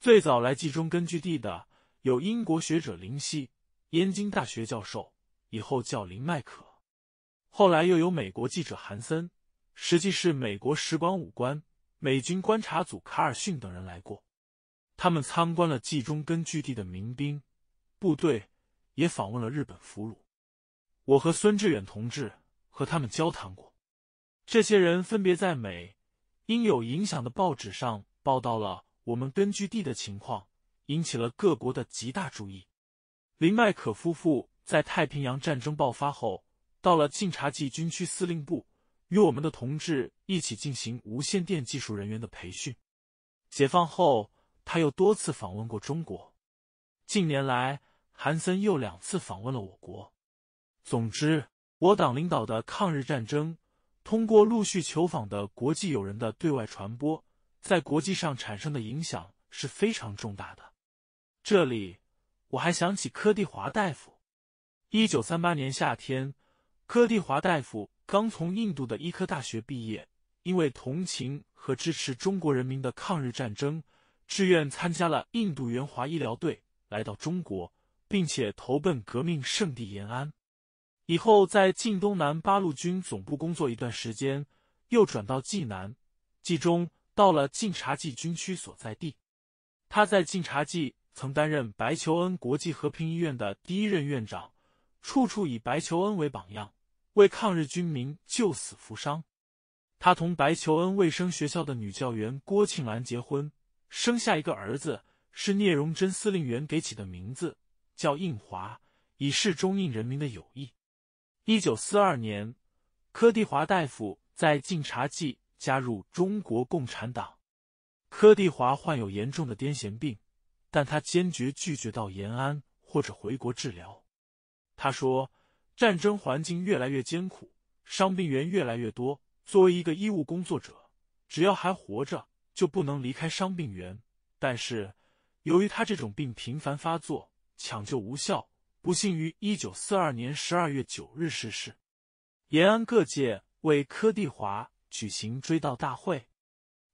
最早来冀中根据地的有英国学者林夕，燕京大学教授，以后叫林麦可。后来又有美国记者韩森，实际是美国使馆武官、美军观察组卡尔逊等人来过。他们参观了冀中根据地的民兵。部队也访问了日本俘虏，我和孙志远同志和他们交谈过。这些人分别在美英有影响的报纸上报道了我们根据地的情况，引起了各国的极大注意。林麦可夫妇在太平洋战争爆发后到了晋察冀军区司令部，与我们的同志一起进行无线电技术人员的培训。解放后，他又多次访问过中国。近年来。韩森又两次访问了我国。总之，我党领导的抗日战争，通过陆续求访的国际友人的对外传播，在国际上产生的影响是非常重大的。这里，我还想起柯蒂华大夫。一九三八年夏天，柯蒂华大夫刚从印度的医科大学毕业，因为同情和支持中国人民的抗日战争，志愿参加了印度援华医疗队，来到中国。并且投奔革命圣地延安，以后在晋东南八路军总部工作一段时间，又转到济南、冀中，到了晋察冀军区所在地。他在晋察冀曾担任白求恩国际和平医院的第一任院长，处处以白求恩为榜样，为抗日军民救死扶伤。他同白求恩卫生学校的女教员郭庆兰结婚，生下一个儿子，是聂荣臻司令员给起的名字。叫印华，以示中印人民的友谊。一九四二年，柯棣华大夫在晋察冀加入中国共产党。柯棣华患有严重的癫痫病，但他坚决拒绝到延安或者回国治疗。他说：“战争环境越来越艰苦，伤病员越来越多。作为一个医务工作者，只要还活着，就不能离开伤病员。但是，由于他这种病频繁发作。”抢救无效，不幸于一九四二年十二月九日逝世。延安各界为柯棣华举行追悼大会，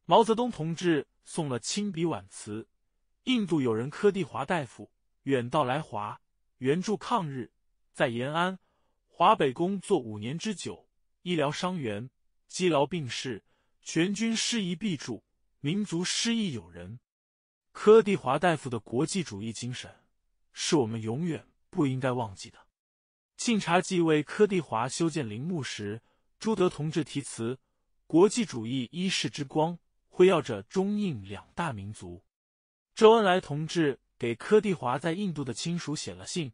毛泽东同志送了亲笔挽词。印度友人柯棣华大夫远道来华援助抗日，在延安华北工作五年之久，医疗伤员，积劳病逝。全军失一必助，民族失一友人。柯棣华大夫的国际主义精神。是我们永远不应该忘记的。晋察冀为柯棣华修建陵墓时，朱德同志题词：“国际主义一世之光，辉耀着中印两大民族。”周恩来同志给柯棣华在印度的亲属写了信，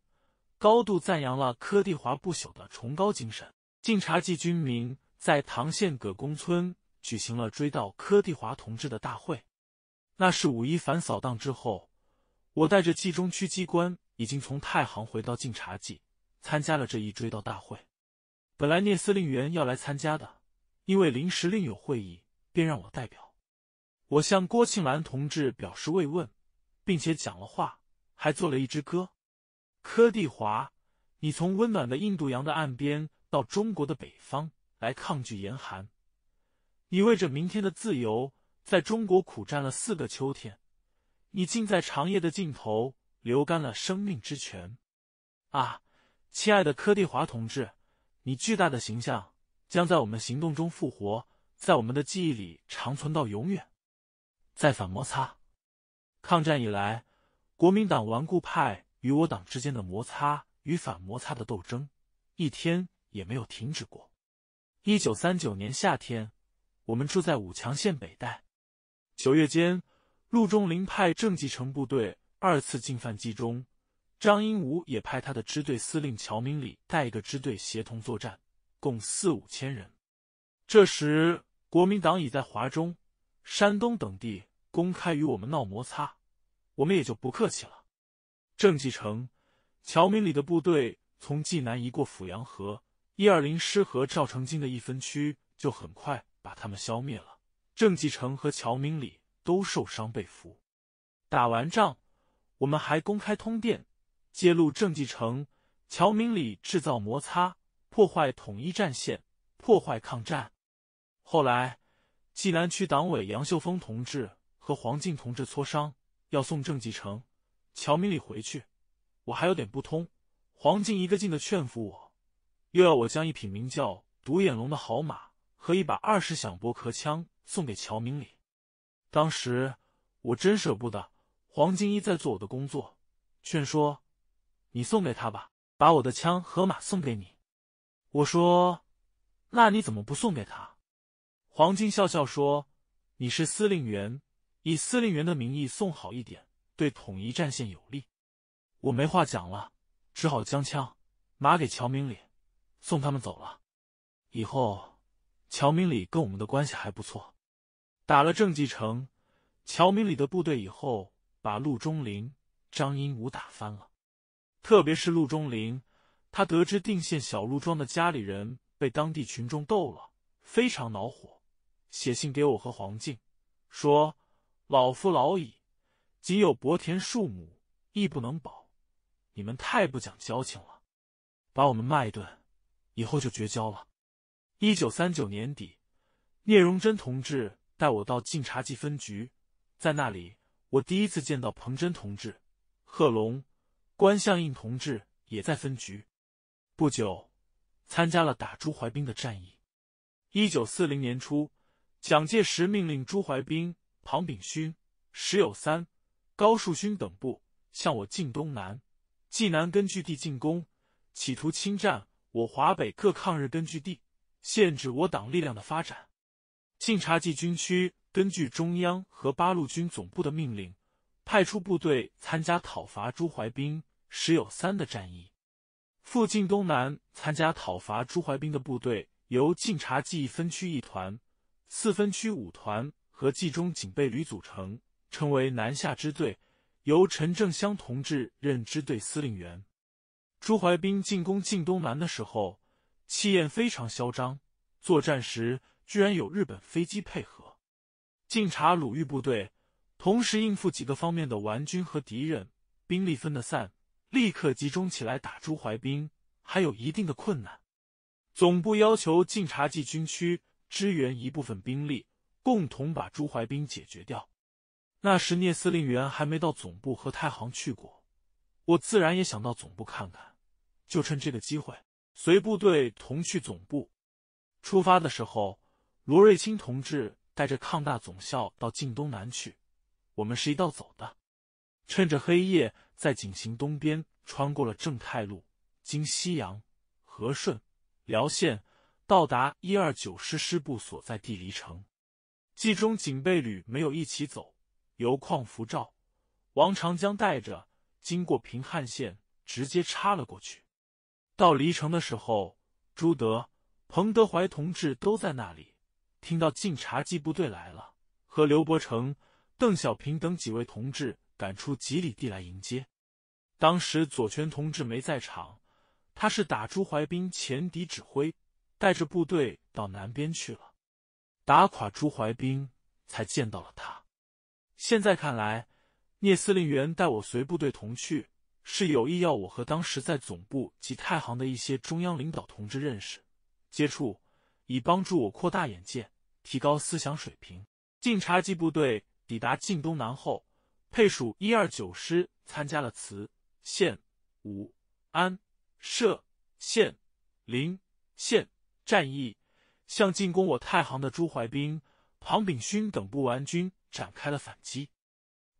高度赞扬了柯棣华不朽的崇高精神。晋察冀军民在唐县葛公村举行了追悼柯棣华同志的大会，那是五一反扫荡之后。我带着冀中区机关已经从太行回到晋察冀，参加了这一追悼大会。本来聂司令员要来参加的，因为临时另有会议，便让我代表。我向郭庆兰同志表示慰问，并且讲了话，还做了一支歌。柯蒂华，你从温暖的印度洋的岸边到中国的北方来抗拒严寒，你为着明天的自由，在中国苦战了四个秋天。你竟在长夜的尽头流干了生命之泉，啊，亲爱的柯蒂华同志，你巨大的形象将在我们行动中复活，在我们的记忆里长存到永远。再反摩擦，抗战以来，国民党顽固派与我党之间的摩擦与反摩擦的斗争，一天也没有停止过。一九三九年夏天，我们住在武强县北戴，九月间。陆中林派郑继成部队二次进犯冀中，张英武也派他的支队司令乔明礼带一个支队协同作战，共四五千人。这时国民党已在华中、山东等地公开与我们闹摩擦，我们也就不客气了。郑继承、乔明礼的部队从济南移过阜阳河，一二零师和赵成金的一分区就很快把他们消灭了。郑继承和乔明礼。都受伤被俘，打完仗，我们还公开通电揭露郑继成、乔明礼制造摩擦，破坏统一战线，破坏抗战。后来，济南区党委杨秀峰同志和黄静同志磋商，要送郑继成、乔明礼回去，我还有点不通。黄静一个劲的劝服我，又要我将一匹名叫“独眼龙”的好马和一把二十响驳壳枪送给乔明礼。当时我真舍不得，黄金一在做我的工作，劝说：“你送给他吧，把我的枪和马送给你。”我说：“那你怎么不送给他？”黄金笑笑说：“你是司令员，以司令员的名义送好一点，对统一战线有利。”我没话讲了，只好将枪、马给乔明礼，送他们走了。以后，乔明礼跟我们的关系还不错。打了郑继成、乔明礼的部队以后，把陆钟麟、张英武打翻了。特别是陆钟麟，他得知定县小陆庄的家里人被当地群众斗了，非常恼火，写信给我和黄静，说：“老夫老矣，仅有薄田数亩，亦不能保。你们太不讲交情了，把我们骂一顿，以后就绝交了。”一九三九年底，聂荣臻同志。带我到晋察冀分局，在那里，我第一次见到彭真同志、贺龙、关向应同志也在分局。不久，参加了打朱怀冰的战役。一九四零年初，蒋介石命令朱怀冰、庞炳勋、石友三、高树勋等部向我晋东南、冀南根据地进攻，企图侵占我华北各抗日根据地，限制我党力量的发展。晋察冀军区根据中央和八路军总部的命令，派出部队参加讨伐朱怀兵、石友三的战役。附近东南参加讨伐朱怀兵的部队由晋察冀分区一团、四分区五团和冀中警备旅组成，称为南下支队，由陈正湘同志任支队司令员。朱怀兵进攻晋东南的时候，气焰非常嚣张，作战时。居然有日本飞机配合，晋察鲁豫部队同时应付几个方面的顽军和敌人，兵力分得散，立刻集中起来打朱怀兵还有一定的困难。总部要求晋察冀军区支援一部分兵力，共同把朱怀兵解决掉。那时聂司令员还没到总部和太行去过，我自然也想到总部看看，就趁这个机会随部队同去总部。出发的时候。罗瑞卿同志带着抗大总校到晋东南去，我们是一道走的，趁着黑夜在井陉东边穿过了正太路，经西阳、和顺、辽县，到达一二九师师部所在地黎城。冀中警备旅没有一起走，由邝福照、王长江带着，经过平汉线，直接插了过去。到黎城的时候，朱德、彭德怀同志都在那里。听到晋察冀部队来了，和刘伯承、邓小平等几位同志赶出几里地来迎接。当时左权同志没在场，他是打朱怀冰前敌指挥，带着部队到南边去了。打垮朱怀冰才见到了他。现在看来，聂司令员带我随部队同去，是有意要我和当时在总部及太行的一些中央领导同志认识、接触，以帮助我扩大眼界。提高思想水平。晋察冀部队抵达晋东南后，配属一二九师，参加了磁县、武安、涉县、临县战役，向进攻我太行的朱怀兵、庞炳勋等部顽军展开了反击。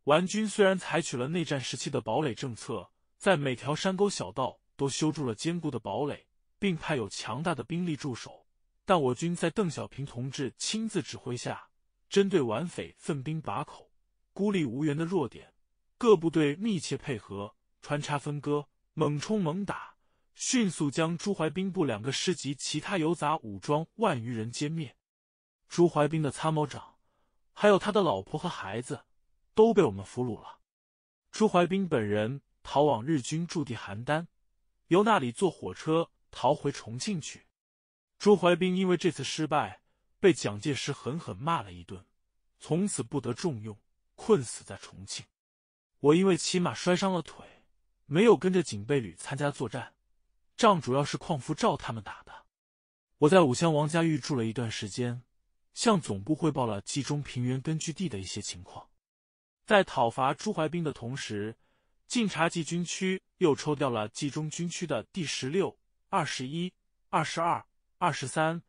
顽军虽然采取了内战时期的堡垒政策，在每条山沟小道都修筑了坚固的堡垒，并派有强大的兵力驻守。但我军在邓小平同志亲自指挥下，针对顽匪奋兵把口、孤立无援的弱点，各部队密切配合、穿插分割、猛冲猛打，迅速将朱怀兵部两个师及其他油杂武装万余人歼灭。朱怀兵的参谋长，还有他的老婆和孩子，都被我们俘虏了。朱怀兵本人逃往日军驻地邯郸，由那里坐火车逃回重庆去。朱怀冰因为这次失败，被蒋介石狠狠骂了一顿，从此不得重用，困死在重庆。我因为骑马摔伤了腿，没有跟着警备旅参加作战，仗主要是邝福照他们打的。我在武乡王家峪住了一段时间，向总部汇报了冀中平原根据地的一些情况。在讨伐朱怀冰的同时，晋察冀军区又抽调了冀中军区的第十六、二十一、二十二。二十三、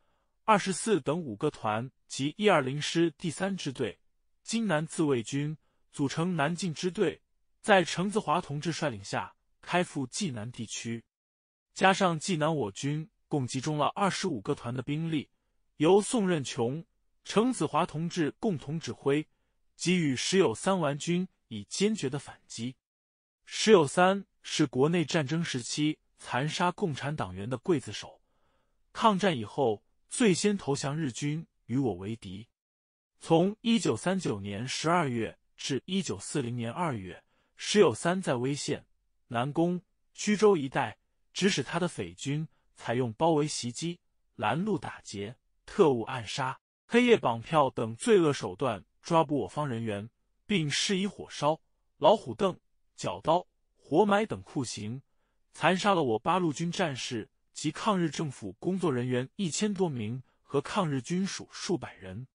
二十四等五个团及一二零师第三支队、津南自卫军组成南进支队，在程子华同志率领下开赴冀南地区。加上冀南我军共集中了二十五个团的兵力，由宋任穷、程子华同志共同指挥，给予石友三顽军以坚决的反击。石友三是国内战争时期残杀共产党员的刽子手。抗战以后，最先投降日军，与我为敌。从一九三九年十二月至一九四零年二月，石友三在威县、南宫、曲州一带，指使他的匪军采用包围、袭击、拦路打劫、特务暗杀、黑夜绑票等罪恶手段，抓捕我方人员，并施以火烧、老虎凳、绞刀、活埋等酷刑，残杀了我八路军战士。及抗日政府工作人员一千多名和抗日军属数百人，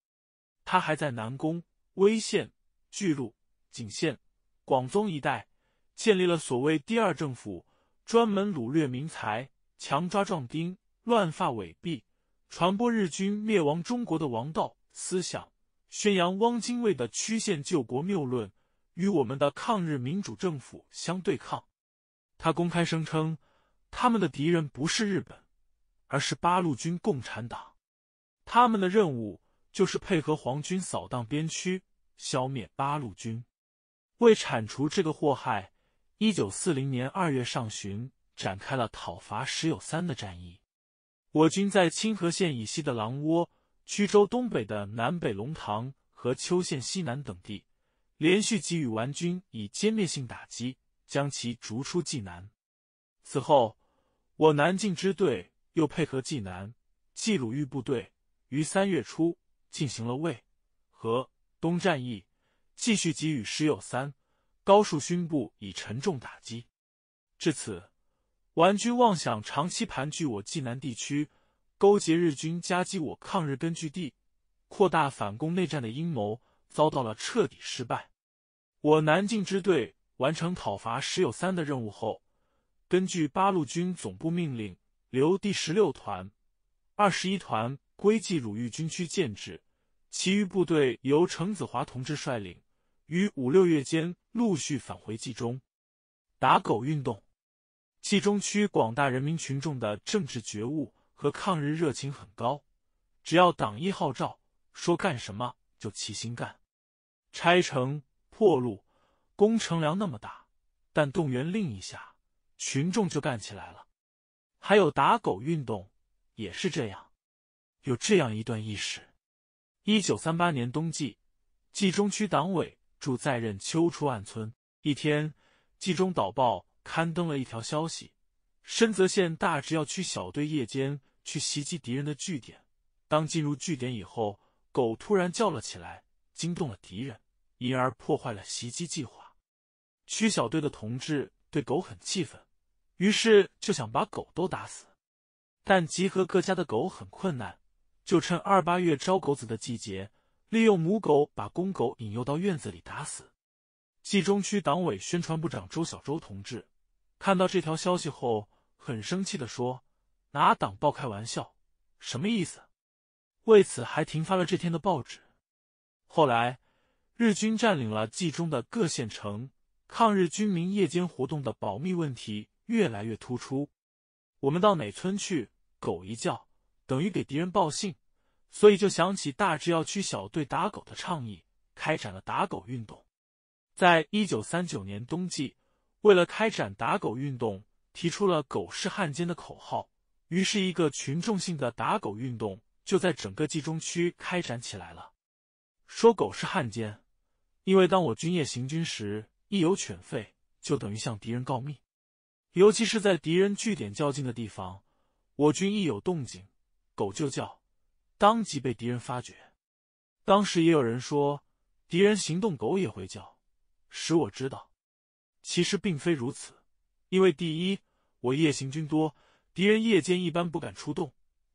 他还在南宫、威县、巨鹿、景县、广宗一带建立了所谓第二政府，专门掳掠民财、强抓壮丁、乱发伪币、传播日军灭亡中国的王道思想，宣扬汪精卫的曲线救国谬论，与我们的抗日民主政府相对抗。他公开声称。他们的敌人不是日本，而是八路军共产党。他们的任务就是配合皇军扫荡边区，消灭八路军。为铲除这个祸害，一九四零年二月上旬展开了讨伐石友三的战役。我军在清河县以西的狼窝、曲州东北的南北龙塘和邱县西南等地，连续给予顽军以歼灭性打击，将其逐出冀南。此后，我南进支队又配合冀南、冀鲁豫部队于三月初进行了卫河东战役，继续给予石友三、高树勋部以沉重打击。至此，顽军妄想长期盘踞我冀南地区，勾结日军夹击我抗日根据地，扩大反攻内战的阴谋遭到了彻底失败。我南进支队完成讨伐石友三的任务后。根据八路军总部命令，留第十六团、二十一团归冀鲁豫军区建制，其余部队由程子华同志率领，于五六月间陆续返回冀中。打狗运动，冀中区广大人民群众的政治觉悟和抗日热情很高，只要党一号召，说干什么就齐心干。拆城破路工程量那么大，但动员令一下。群众就干起来了，还有打狗运动也是这样。有这样一段轶事：一九三八年冬季，冀中区党委驻在任丘出岸村。一天，《冀中导报》刊登了一条消息：深泽县大直要区小队夜间去袭击敌人的据点。当进入据点以后，狗突然叫了起来，惊动了敌人，因而破坏了袭击计划。区小队的同志对狗很气愤。于是就想把狗都打死，但集合各家的狗很困难，就趁二八月招狗子的季节，利用母狗把公狗引诱到院子里打死。冀中区党委宣传部长周小舟同志看到这条消息后，很生气的说：“拿党报开玩笑，什么意思？”为此还停发了这天的报纸。后来日军占领了冀中的各县城，抗日军民夜间活动的保密问题。越来越突出。我们到哪村去？狗一叫，等于给敌人报信，所以就想起大制药区小队打狗的倡议，开展了打狗运动。在一九三九年冬季，为了开展打狗运动，提出了“狗是汉奸”的口号，于是，一个群众性的打狗运动就在整个冀中区开展起来了。说狗是汉奸，因为当我军夜行军时，一有犬吠，就等于向敌人告密。尤其是在敌人据点较近的地方，我军一有动静，狗就叫，当即被敌人发觉。当时也有人说，敌人行动狗也会叫，使我知道，其实并非如此。因为第一，我夜行军多，敌人夜间一般不敢出动；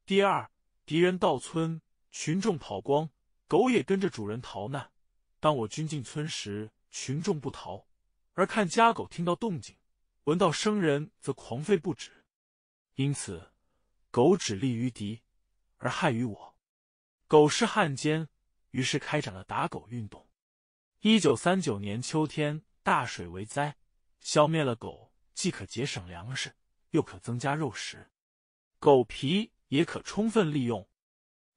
第二，敌人到村，群众跑光，狗也跟着主人逃难。当我军进村时，群众不逃，而看家狗听到动静。闻到生人则狂吠不止，因此狗只利于敌而害于我。狗是汉奸，于是开展了打狗运动。一九三九年秋天，大水为灾，消灭了狗，既可节省粮食，又可增加肉食，狗皮也可充分利用。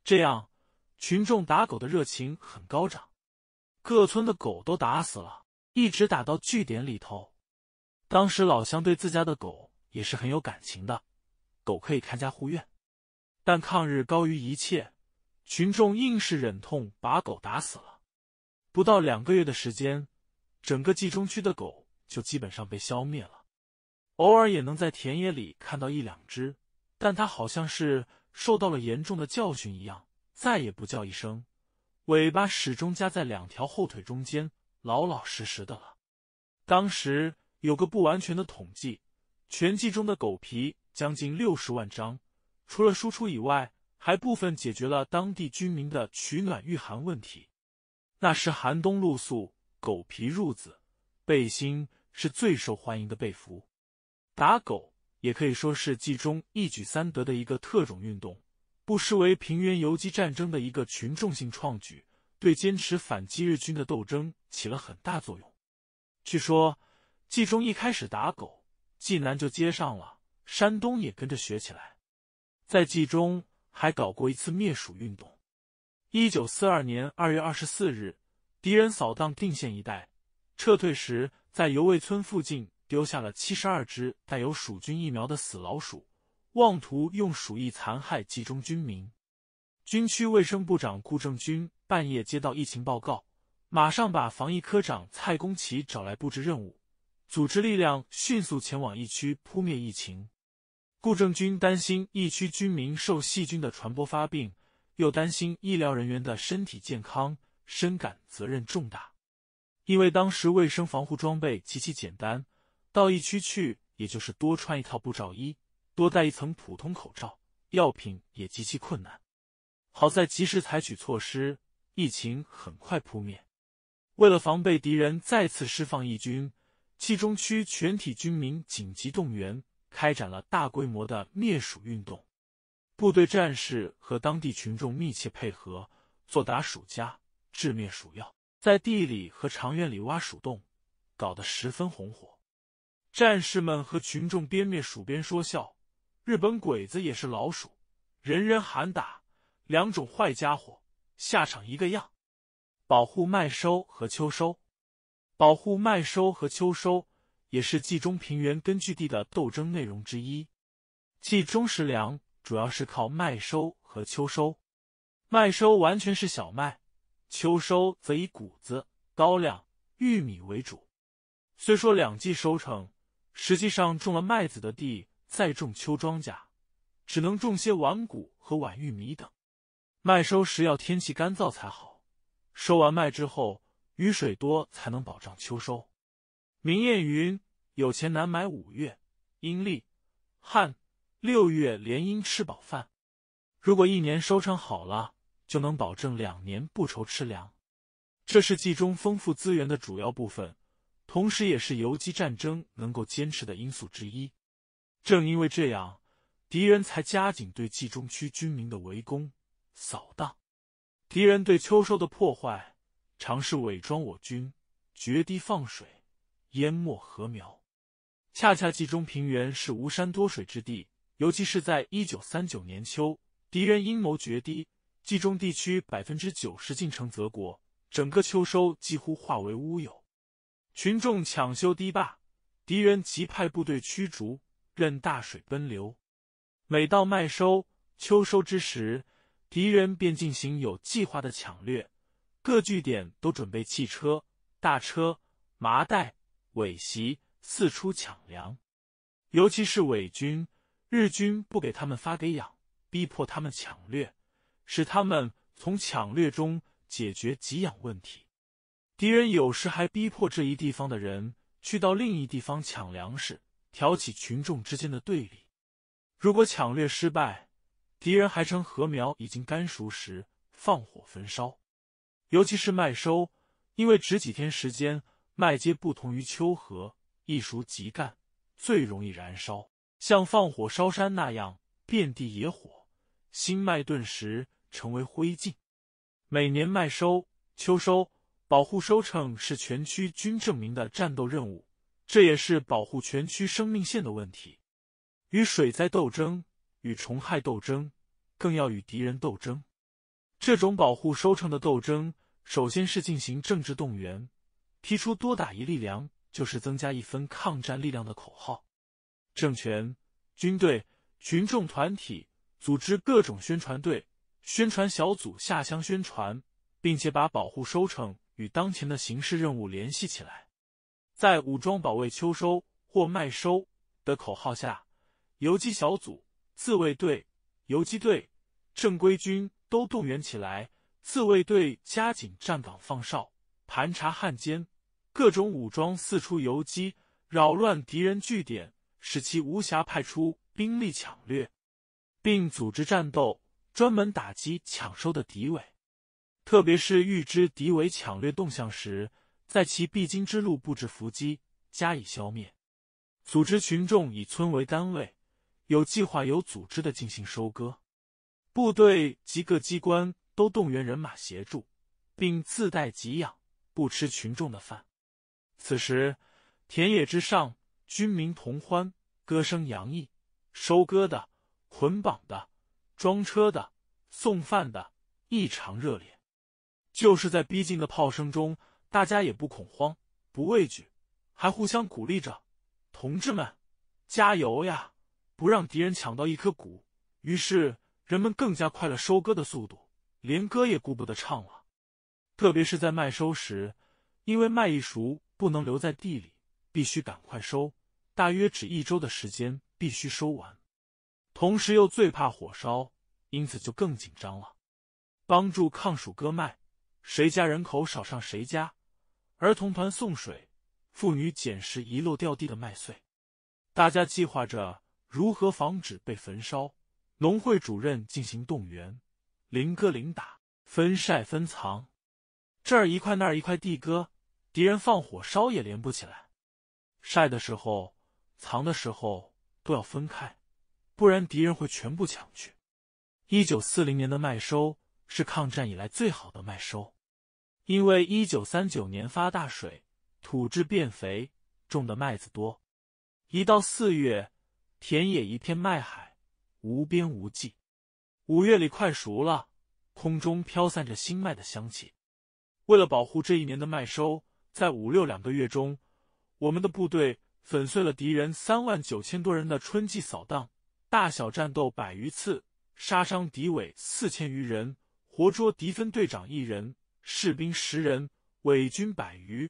这样，群众打狗的热情很高涨，各村的狗都打死了，一直打到据点里头。当时，老乡对自家的狗也是很有感情的，狗可以看家护院，但抗日高于一切，群众硬是忍痛把狗打死了。不到两个月的时间，整个冀中区的狗就基本上被消灭了。偶尔也能在田野里看到一两只，但它好像是受到了严重的教训一样，再也不叫一声，尾巴始终夹在两条后腿中间，老老实实的了。当时。有个不完全的统计，全季中的狗皮将近六十万张，除了输出以外，还部分解决了当地居民的取暖御寒问题。那时寒冬露宿，狗皮褥子、背心是最受欢迎的被服。打狗也可以说是季中一举三得的一个特种运动，不失为平原游击战争的一个群众性创举，对坚持反击日军的斗争起了很大作用。据说。冀中一开始打狗，冀南就接上了，山东也跟着学起来。在冀中还搞过一次灭鼠运动。一九四二年二月二十四日，敌人扫荡定县一带，撤退时在尤卫村附近丢下了七十二只带有鼠菌疫苗的死老鼠，妄图用鼠疫残害冀中军民。军区卫生部长顾正军半夜接到疫情报告，马上把防疫科长蔡公奇找来布置任务。组织力量迅速前往疫区扑灭疫情。顾正军担心疫区居民受细菌的传播发病，又担心医疗人员的身体健康，深感责任重大。因为当时卫生防护装备极其简单，到疫区去也就是多穿一套布罩衣，多戴一层普通口罩。药品也极其困难。好在及时采取措施，疫情很快扑灭。为了防备敌人再次释放疫军。冀中区全体军民紧急动员，开展了大规模的灭鼠运动。部队战士和当地群众密切配合，做打鼠夹、制灭鼠药，在地里和长院里挖鼠洞，搞得十分红火。战士们和群众边灭鼠边说笑：“日本鬼子也是老鼠，人人喊打。两种坏家伙，下场一个样。保护麦收和秋收。”保护麦收和秋收也是冀中平原根据地的斗争内容之一。冀中食粮主要是靠麦收和秋收，麦收完全是小麦，秋收则以谷子、高粱、玉米为主。虽说两季收成，实际上种了麦子的地，再种秋庄稼，只能种些晚谷和晚玉米等。麦收时要天气干燥才好，收完麦之后。雨水多才能保障秋收。明艳云，有钱难买五月阴历旱，六月连阴吃饱饭。如果一年收成好了，就能保证两年不愁吃粮。这是冀中丰富资源的主要部分，同时也是游击战争能够坚持的因素之一。正因为这样，敌人才加紧对冀中区军民的围攻扫荡。敌人对秋收的破坏。尝试伪装我军，决堤放水，淹没禾苗。恰恰冀中平原是无山多水之地，尤其是在一九三九年秋，敌人阴谋决堤，冀中地区百分之九十进城泽国，整个秋收几乎化为乌有。群众抢修堤坝，敌人即派部队驱逐，任大水奔流。每到麦收、秋收之时，敌人便进行有计划的抢掠。各据点都准备汽车、大车、麻袋、尾席，四处抢粮。尤其是伪军、日军不给他们发给养，逼迫他们抢掠，使他们从抢掠中解决给养问题。敌人有时还逼迫这一地方的人去到另一地方抢粮食，挑起群众之间的对立。如果抢掠失败，敌人还称禾苗已经干熟时放火焚烧。尤其是麦收，因为只几天时间，麦秸不同于秋禾，一熟即干，最容易燃烧，像放火烧山那样，遍地野火，新麦顿时成为灰烬。每年麦收、秋收，保护收成是全区均证明的战斗任务，这也是保护全区生命线的问题。与水灾斗争，与虫害斗争，更要与敌人斗争。这种保护收成的斗争，首先是进行政治动员，提出“多打一粒粮，就是增加一分抗战力量”的口号。政权、军队、群众团体组织各种宣传队、宣传小组下乡宣传，并且把保护收成与当前的形势任务联系起来，在“武装保卫秋收或麦收”的口号下，游击小组、自卫队、游击队、正规军。都动员起来，自卫队加紧站岗放哨、盘查汉奸，各种武装四处游击，扰乱敌人据点，使其无暇派出兵力抢掠，并组织战斗，专门打击抢收的敌伪。特别是预知敌伪抢掠动向时，在其必经之路布置伏击，加以消灭。组织群众以村为单位，有计划、有组织的进行收割。部队及各机关都动员人马协助，并自带给养，不吃群众的饭。此时，田野之上，军民同欢，歌声洋溢，收割的、捆绑的、装车的、送饭的，异常热烈。就是在逼近的炮声中，大家也不恐慌、不畏惧，还互相鼓励着：“同志们，加油呀！不让敌人抢到一颗谷。”于是。人们更加快了收割的速度，连歌也顾不得唱了。特别是在麦收时，因为麦一熟不能留在地里，必须赶快收，大约只一周的时间必须收完。同时又最怕火烧，因此就更紧张了。帮助抗暑割麦，谁家人口少上谁家；儿童团送水，妇女捡拾遗漏掉地的麦穗。大家计划着如何防止被焚烧。农会主任进行动员，林割林打，分晒分藏。这儿一块，那儿一块地割，敌人放火烧也连不起来。晒的时候、藏的时候都要分开，不然敌人会全部抢去。一九四零年的麦收是抗战以来最好的麦收，因为一九三九年发大水，土质变肥，种的麦子多。一到四月，田野一片麦海。无边无际，五月里快熟了，空中飘散着新麦的香气。为了保护这一年的麦收，在五六两个月中，我们的部队粉碎了敌人三万九千多人的春季扫荡，大小战斗百余次，杀伤敌伪四千余人，活捉敌分队长一人，士兵十人，伪军百余，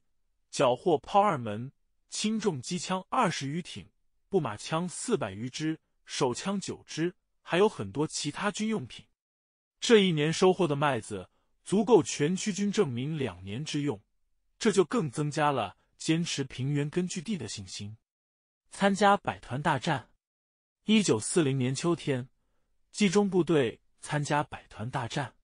缴获炮二门、轻重机枪二十余挺、步马枪四百余支。手枪九支，还有很多其他军用品。这一年收获的麦子足够全区军政民两年之用，这就更增加了坚持平原根据地的信心。参加百团大战，一九四零年秋天，冀中部队参加百团大战，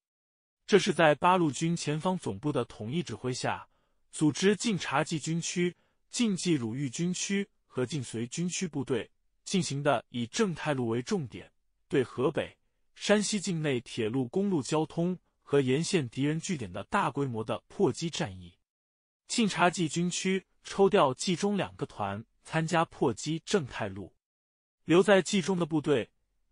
这是在八路军前方总部的统一指挥下，组织晋察冀军区、晋冀鲁豫军区和晋绥军区部队。进行的以正太路为重点，对河北、山西境内铁路、公路交通和沿线敌人据点的大规模的破击战役。晋察冀军区抽调冀中两个团参加破击正太路，留在冀中的部队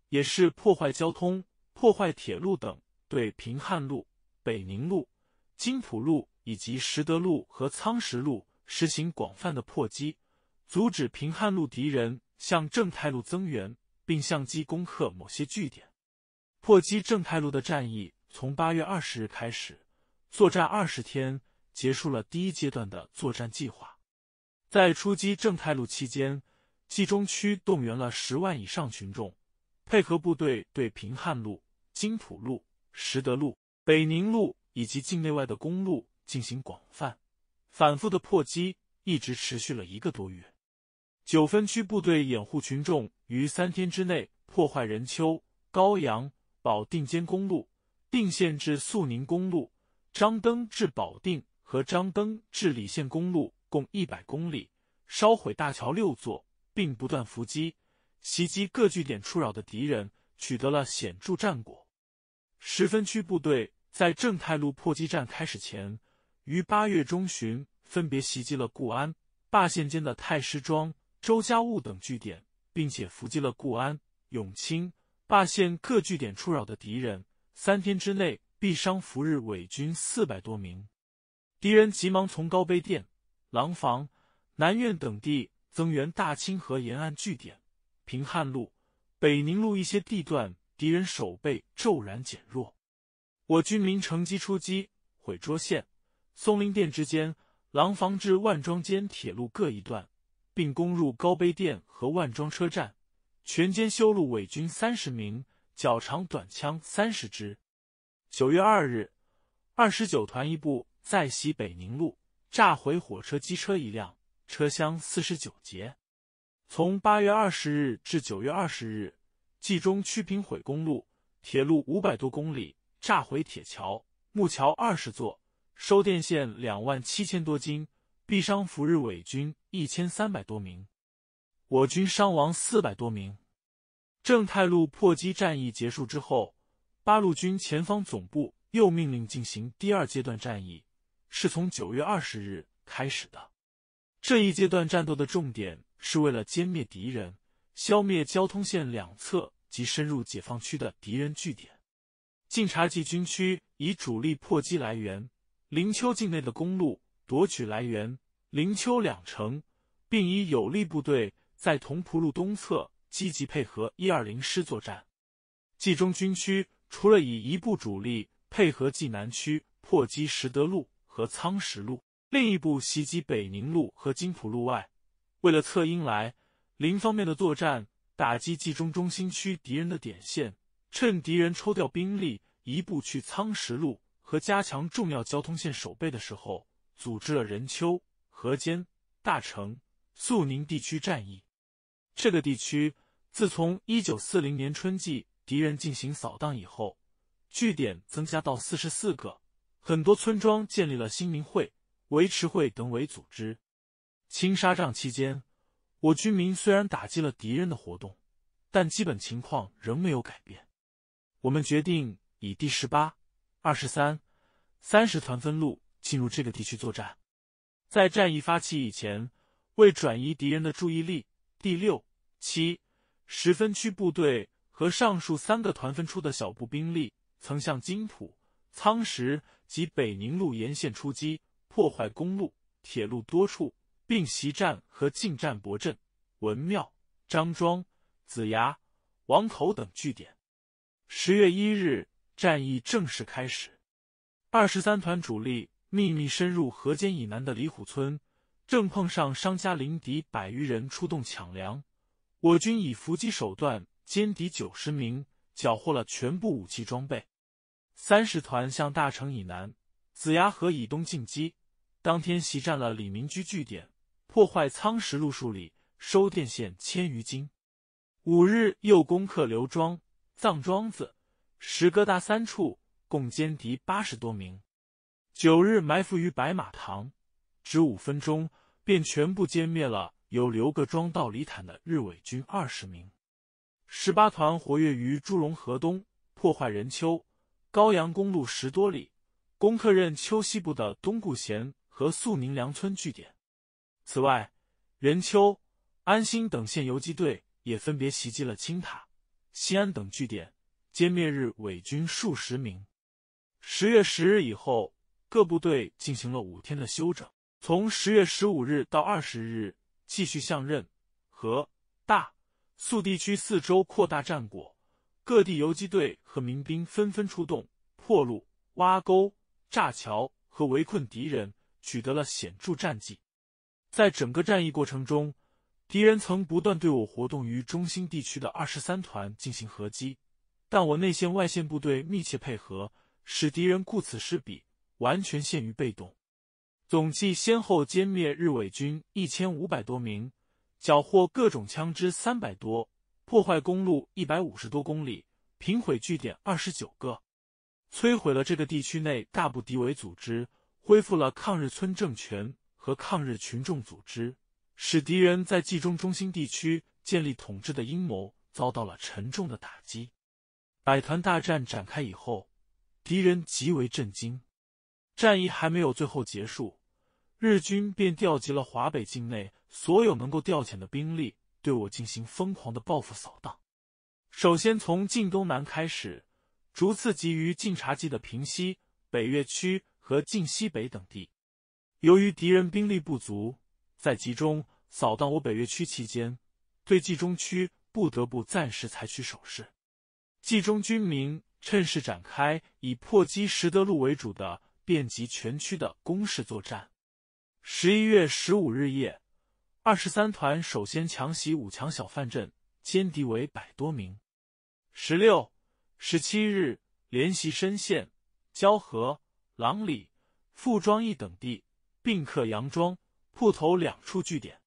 也是破坏交通、破坏铁路等，对平汉路、北宁路、津浦路以及石德路和仓石路实行广泛的破击，阻止平汉路敌人。向正太路增援，并相机攻克某些据点。破击正太路的战役从八月二十日开始，作战二十天，结束了第一阶段的作战计划。在出击正太路期间，冀中区动员了十万以上群众，配合部队对平汉路、津浦路、石德路、北宁路以及境内外的公路进行广泛、反复的破击，一直持续了一个多月。九分区部队掩护群众，于三天之内破坏任丘、高阳、保定间公路、定县至肃宁公路、张登至保定和张登至礼县公路共一百公里，烧毁大桥六座，并不断伏击、袭击各据点出扰的敌人，取得了显著战果。十分区部队在正太路破击战开始前，于八月中旬分别袭击了固安、霸县间的太师庄。周家坞等据点，并且伏击了固安、永清、霸县各据点出扰的敌人。三天之内，必伤伏日伪军四百多名。敌人急忙从高碑店、廊坊、南苑等地增援大清河沿岸据点、平汉路、北宁路一些地段，敌人守备骤然减弱，我军民乘机出击，毁涿县、松林店之间、廊坊至万庄间铁路各一段。并攻入高碑店和万庄车站，全歼修路伪军三十名，脚长短枪三十支。九月二日，二十九团一部再袭北宁路，炸毁火车机车一辆，车厢四十九节。从八月二十日至九月二十日，冀中区平毁公路、铁路五百多公里，炸毁铁桥、木桥二十座，收电线两万七千多斤。毙伤俘日伪军一千三百多名，我军伤亡四百多名。正太路破击战役结束之后，八路军前方总部又命令进行第二阶段战役，是从九月二十日开始的。这一阶段战斗的重点是为了歼灭敌人，消灭交通线两侧及深入解放区的敌人据点。晋察冀军区以主力破击来源灵丘境内的公路。夺取来源、灵丘两城，并以有力部队在同蒲路东侧积极配合一二零师作战。冀中军区除了以一部主力配合冀南区破击石德路和仓石路，另一部袭击北宁路和津浦路外，为了策应来临方面的作战，打击冀中中心区敌人的点线，趁敌人抽调兵力一部去仓石路和加强重要交通线守备的时候。组织了任丘、河间、大城、肃宁地区战役。这个地区自从一九四零年春季敌人进行扫荡以后，据点增加到四十四个，很多村庄建立了新民会、维持会等伪组织。清沙仗期间，我军民虽然打击了敌人的活动，但基本情况仍没有改变。我们决定以第十八、二十三、三十团分路。进入这个地区作战，在战役发起以前，为转移敌人的注意力，第六、七、十分区部队和上述三个团分出的小部兵力，曾向金浦、仓石及北宁路沿线出击，破坏公路、铁路多处，并袭占和进占博镇、文庙、张庄、子牙、王口等据点。十月一日，战役正式开始。二十三团主力。秘密深入河间以南的李虎村，正碰上商家林敌百余人出动抢粮，我军以伏击手段歼敌九十名，缴获了全部武器装备。三十团向大城以南、子牙河以东进击，当天袭占了李明居据点，破坏仓石路数里，收电线千余斤。五日又攻克刘庄、藏庄子、石疙瘩三处，共歼敌八十多名。九日埋伏于白马塘，只五分钟便全部歼灭了由刘各庄到李坦的日伪军二十名。十八团活跃于朱龙河东，破坏任丘、高阳公路十多里，攻克任丘西部的东固贤和肃宁梁村据点。此外，任丘、安新等县游击队也分别袭击了青塔、西安等据点，歼灭日伪军数十名。十月十日以后。各部队进行了五天的休整，从十月十五日到二十日，继续向任和大宿地区四周扩大战果。各地游击队和民兵纷纷出动，破路、挖沟、炸桥和围困敌人，取得了显著战绩。在整个战役过程中，敌人曾不断对我活动于中心地区的二十三团进行合击，但我内线外线部队密切配合，使敌人顾此失彼。完全陷于被动，总计先后歼灭日伪军一千五百多名，缴获各种枪支三百多，破坏公路一百五十多公里，平毁据点二十九个，摧毁了这个地区内大部敌伪组织，恢复了抗日村政权和抗日群众组织，使敌人在冀中中心地区建立统治的阴谋遭到了沉重的打击。百团大战展开以后，敌人极为震惊。战役还没有最后结束，日军便调集了华北境内所有能够调遣的兵力，对我进行疯狂的报复扫荡。首先从晋东南开始，逐次集于晋察冀的平西、北岳区和晋西北等地。由于敌人兵力不足，在集中扫荡我北岳区期间，对冀中区不得不暂时采取守势。冀中军民趁势展开以破击石德路为主的。遍及全区的攻势作战。十一月十五日夜，二十三团首先强袭五强小范镇，歼敌为百多名。十六、十七日，联袭深县、蛟河、郎里、富庄驿等地，并克杨庄、铺头两处据点。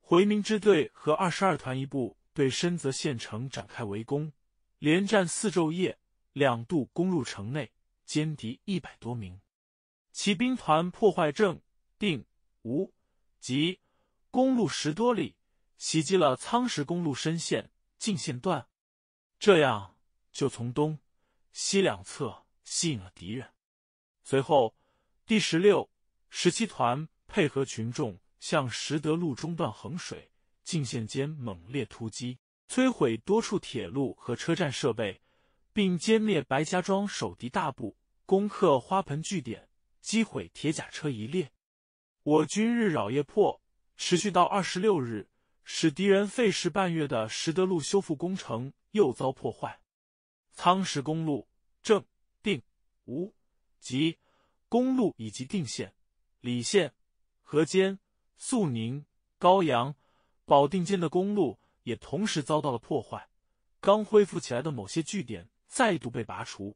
回民支队和二十二团一部对深泽县城展开围攻，连战四昼夜，两度攻入城内。歼敌一百多名，骑兵团破坏正定、吴及公路十多里，袭击了仓石公路深线进线段，这样就从东西两侧吸引了敌人。随后，第十六、十七团配合群众向石德路中段衡水进线间猛烈突击，摧毁多处铁路和车站设备，并歼灭白家庄守敌大部。攻克花盆据点，击毁铁甲车一列。我军日扰夜破，持续到二十六日，使敌人费时半月的石德路修复工程又遭破坏。仓石公路、正定、吴及公路以及定县、礼县、河间、肃宁、高阳、保定间的公路也同时遭到了破坏。刚恢复起来的某些据点再度被拔除。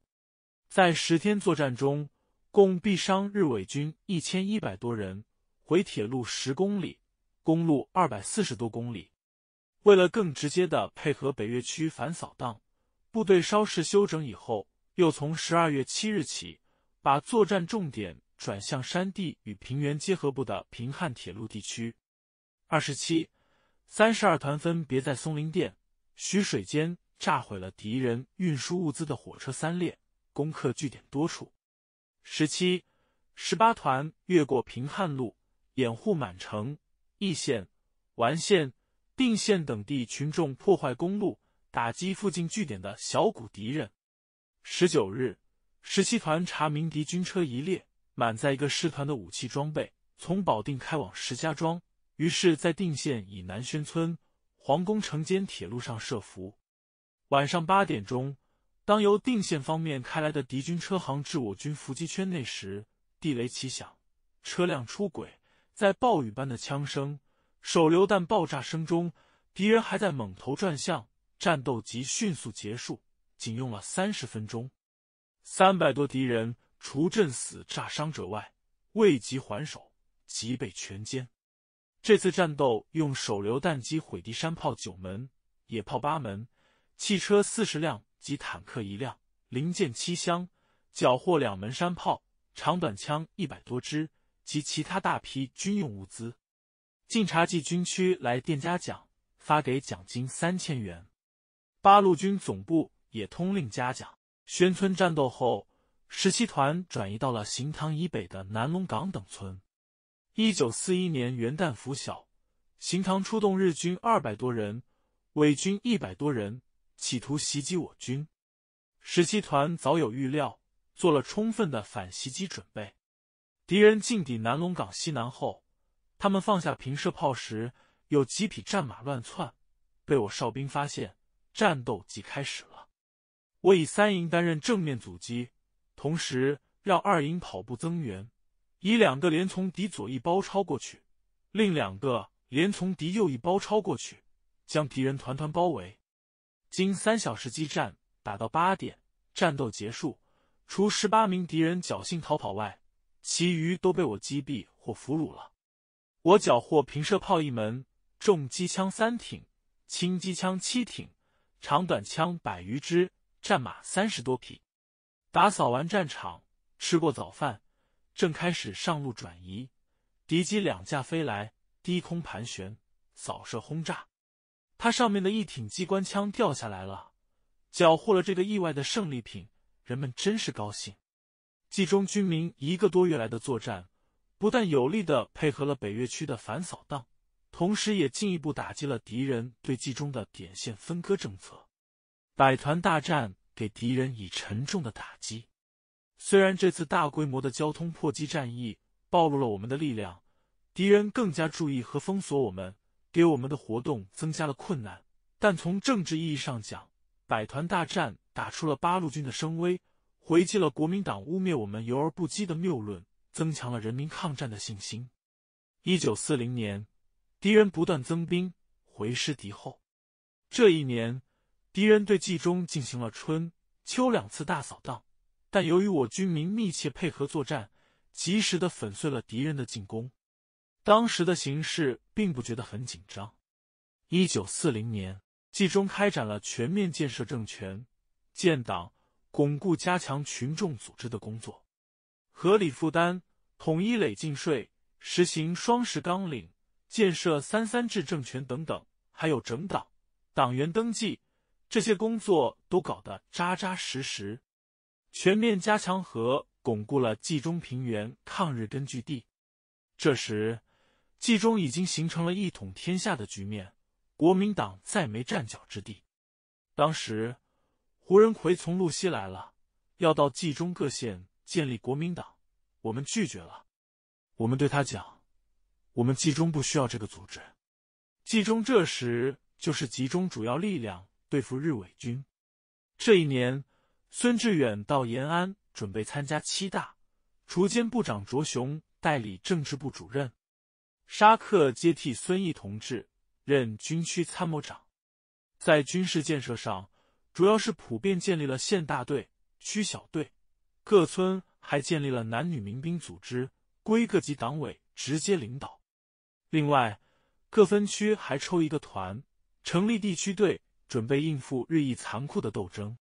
在十天作战中，共毙伤日伪军一千一百多人，回铁路十公里，公路二百四十多公里。为了更直接的配合北岳区反扫荡，部队稍事休整以后，又从十二月七日起，把作战重点转向山地与平原结合部的平汉铁路地区。二十七、三十二团分别在松林店、徐水间炸毁了敌人运输物资的火车三列。攻克据点多处，十七、十八团越过平汉路，掩护满城、易县、完县、定县等地群众破坏公路，打击附近据点的小股敌人。十九日，十七团查明敌军车一列满载一个师团的武器装备，从保定开往石家庄，于是，在定县以南轩村黄公城间铁路上设伏。晚上八点钟。当由定县方面开来的敌军车行至我军伏击圈内时，地雷齐响，车辆出轨。在暴雨般的枪声、手榴弹爆炸声中，敌人还在猛头转向。战斗即迅速结束，仅用了三十分钟。三百多敌人除阵死、炸伤者外，未及还手即被全歼。这次战斗用手榴弹击毁敌山炮九门、野炮八门、汽车四十辆。及坦克一辆，零件七箱，缴获两门山炮、长短枪一百多支及其他大批军用物资。晋察冀军区来电嘉奖，发给奖金三千元。八路军总部也通令嘉奖。宣村战斗后，十七团转移到了行唐以北的南龙岗等村。一九四一年元旦拂晓，行唐出动日军二百多人，伪军一百多人。企图袭击我军，十七团早有预料，做了充分的反袭击准备。敌人进抵南龙岗西南后，他们放下平射炮时，有几匹战马乱窜，被我哨兵发现，战斗即开始了。我以三营担任正面阻击，同时让二营跑步增援，以两个连从敌左翼包抄过去，另两个连从敌右翼包抄过去，将敌人团团包围。经三小时激战，打到八点，战斗结束。除十八名敌人侥幸逃跑外，其余都被我击毙或俘虏了。我缴获平射炮一门，重机枪三挺，轻机枪七挺，长短枪百余支，战马三十多匹。打扫完战场，吃过早饭，正开始上路转移，敌机两架飞来，低空盘旋，扫射轰炸。他上面的一挺机关枪掉下来了，缴获了这个意外的胜利品，人们真是高兴。冀中军民一个多月来的作战，不但有力的配合了北岳区的反扫荡，同时也进一步打击了敌人对冀中的点线分割政策。百团大战给敌人以沉重的打击。虽然这次大规模的交通破击战役暴露了我们的力量，敌人更加注意和封锁我们。给我们的活动增加了困难，但从政治意义上讲，百团大战打出了八路军的声威，回击了国民党污蔑我们游而不击的谬论，增强了人民抗战的信心。一九四零年，敌人不断增兵，回师敌后。这一年，敌人对冀中进行了春秋两次大扫荡，但由于我军民密切配合作战，及时的粉碎了敌人的进攻。当时的形势并不觉得很紧张。一九四零年，冀中开展了全面建设政权、建党、巩固、加强群众组织的工作，合理负担、统一累进税、实行双十纲领、建设三三制政权等等，还有整党、党员登记，这些工作都搞得扎扎实实，全面加强和巩固了冀中平原抗日根据地。这时。冀中已经形成了一统天下的局面，国民党再没站脚之地。当时，胡仁奎从路西来了，要到冀中各县建立国民党，我们拒绝了。我们对他讲：“我们冀中不需要这个组织。”冀中这时就是集中主要力量对付日伪军。这一年，孙志远到延安准备参加七大，锄奸部长卓雄代理政治部主任。沙克接替孙毅同志任军区参谋长，在军事建设上，主要是普遍建立了县大队、区小队，各村还建立了男女民兵组织，归各级党委直接领导。另外，各分区还抽一个团，成立地区队，准备应付日益残酷的斗争。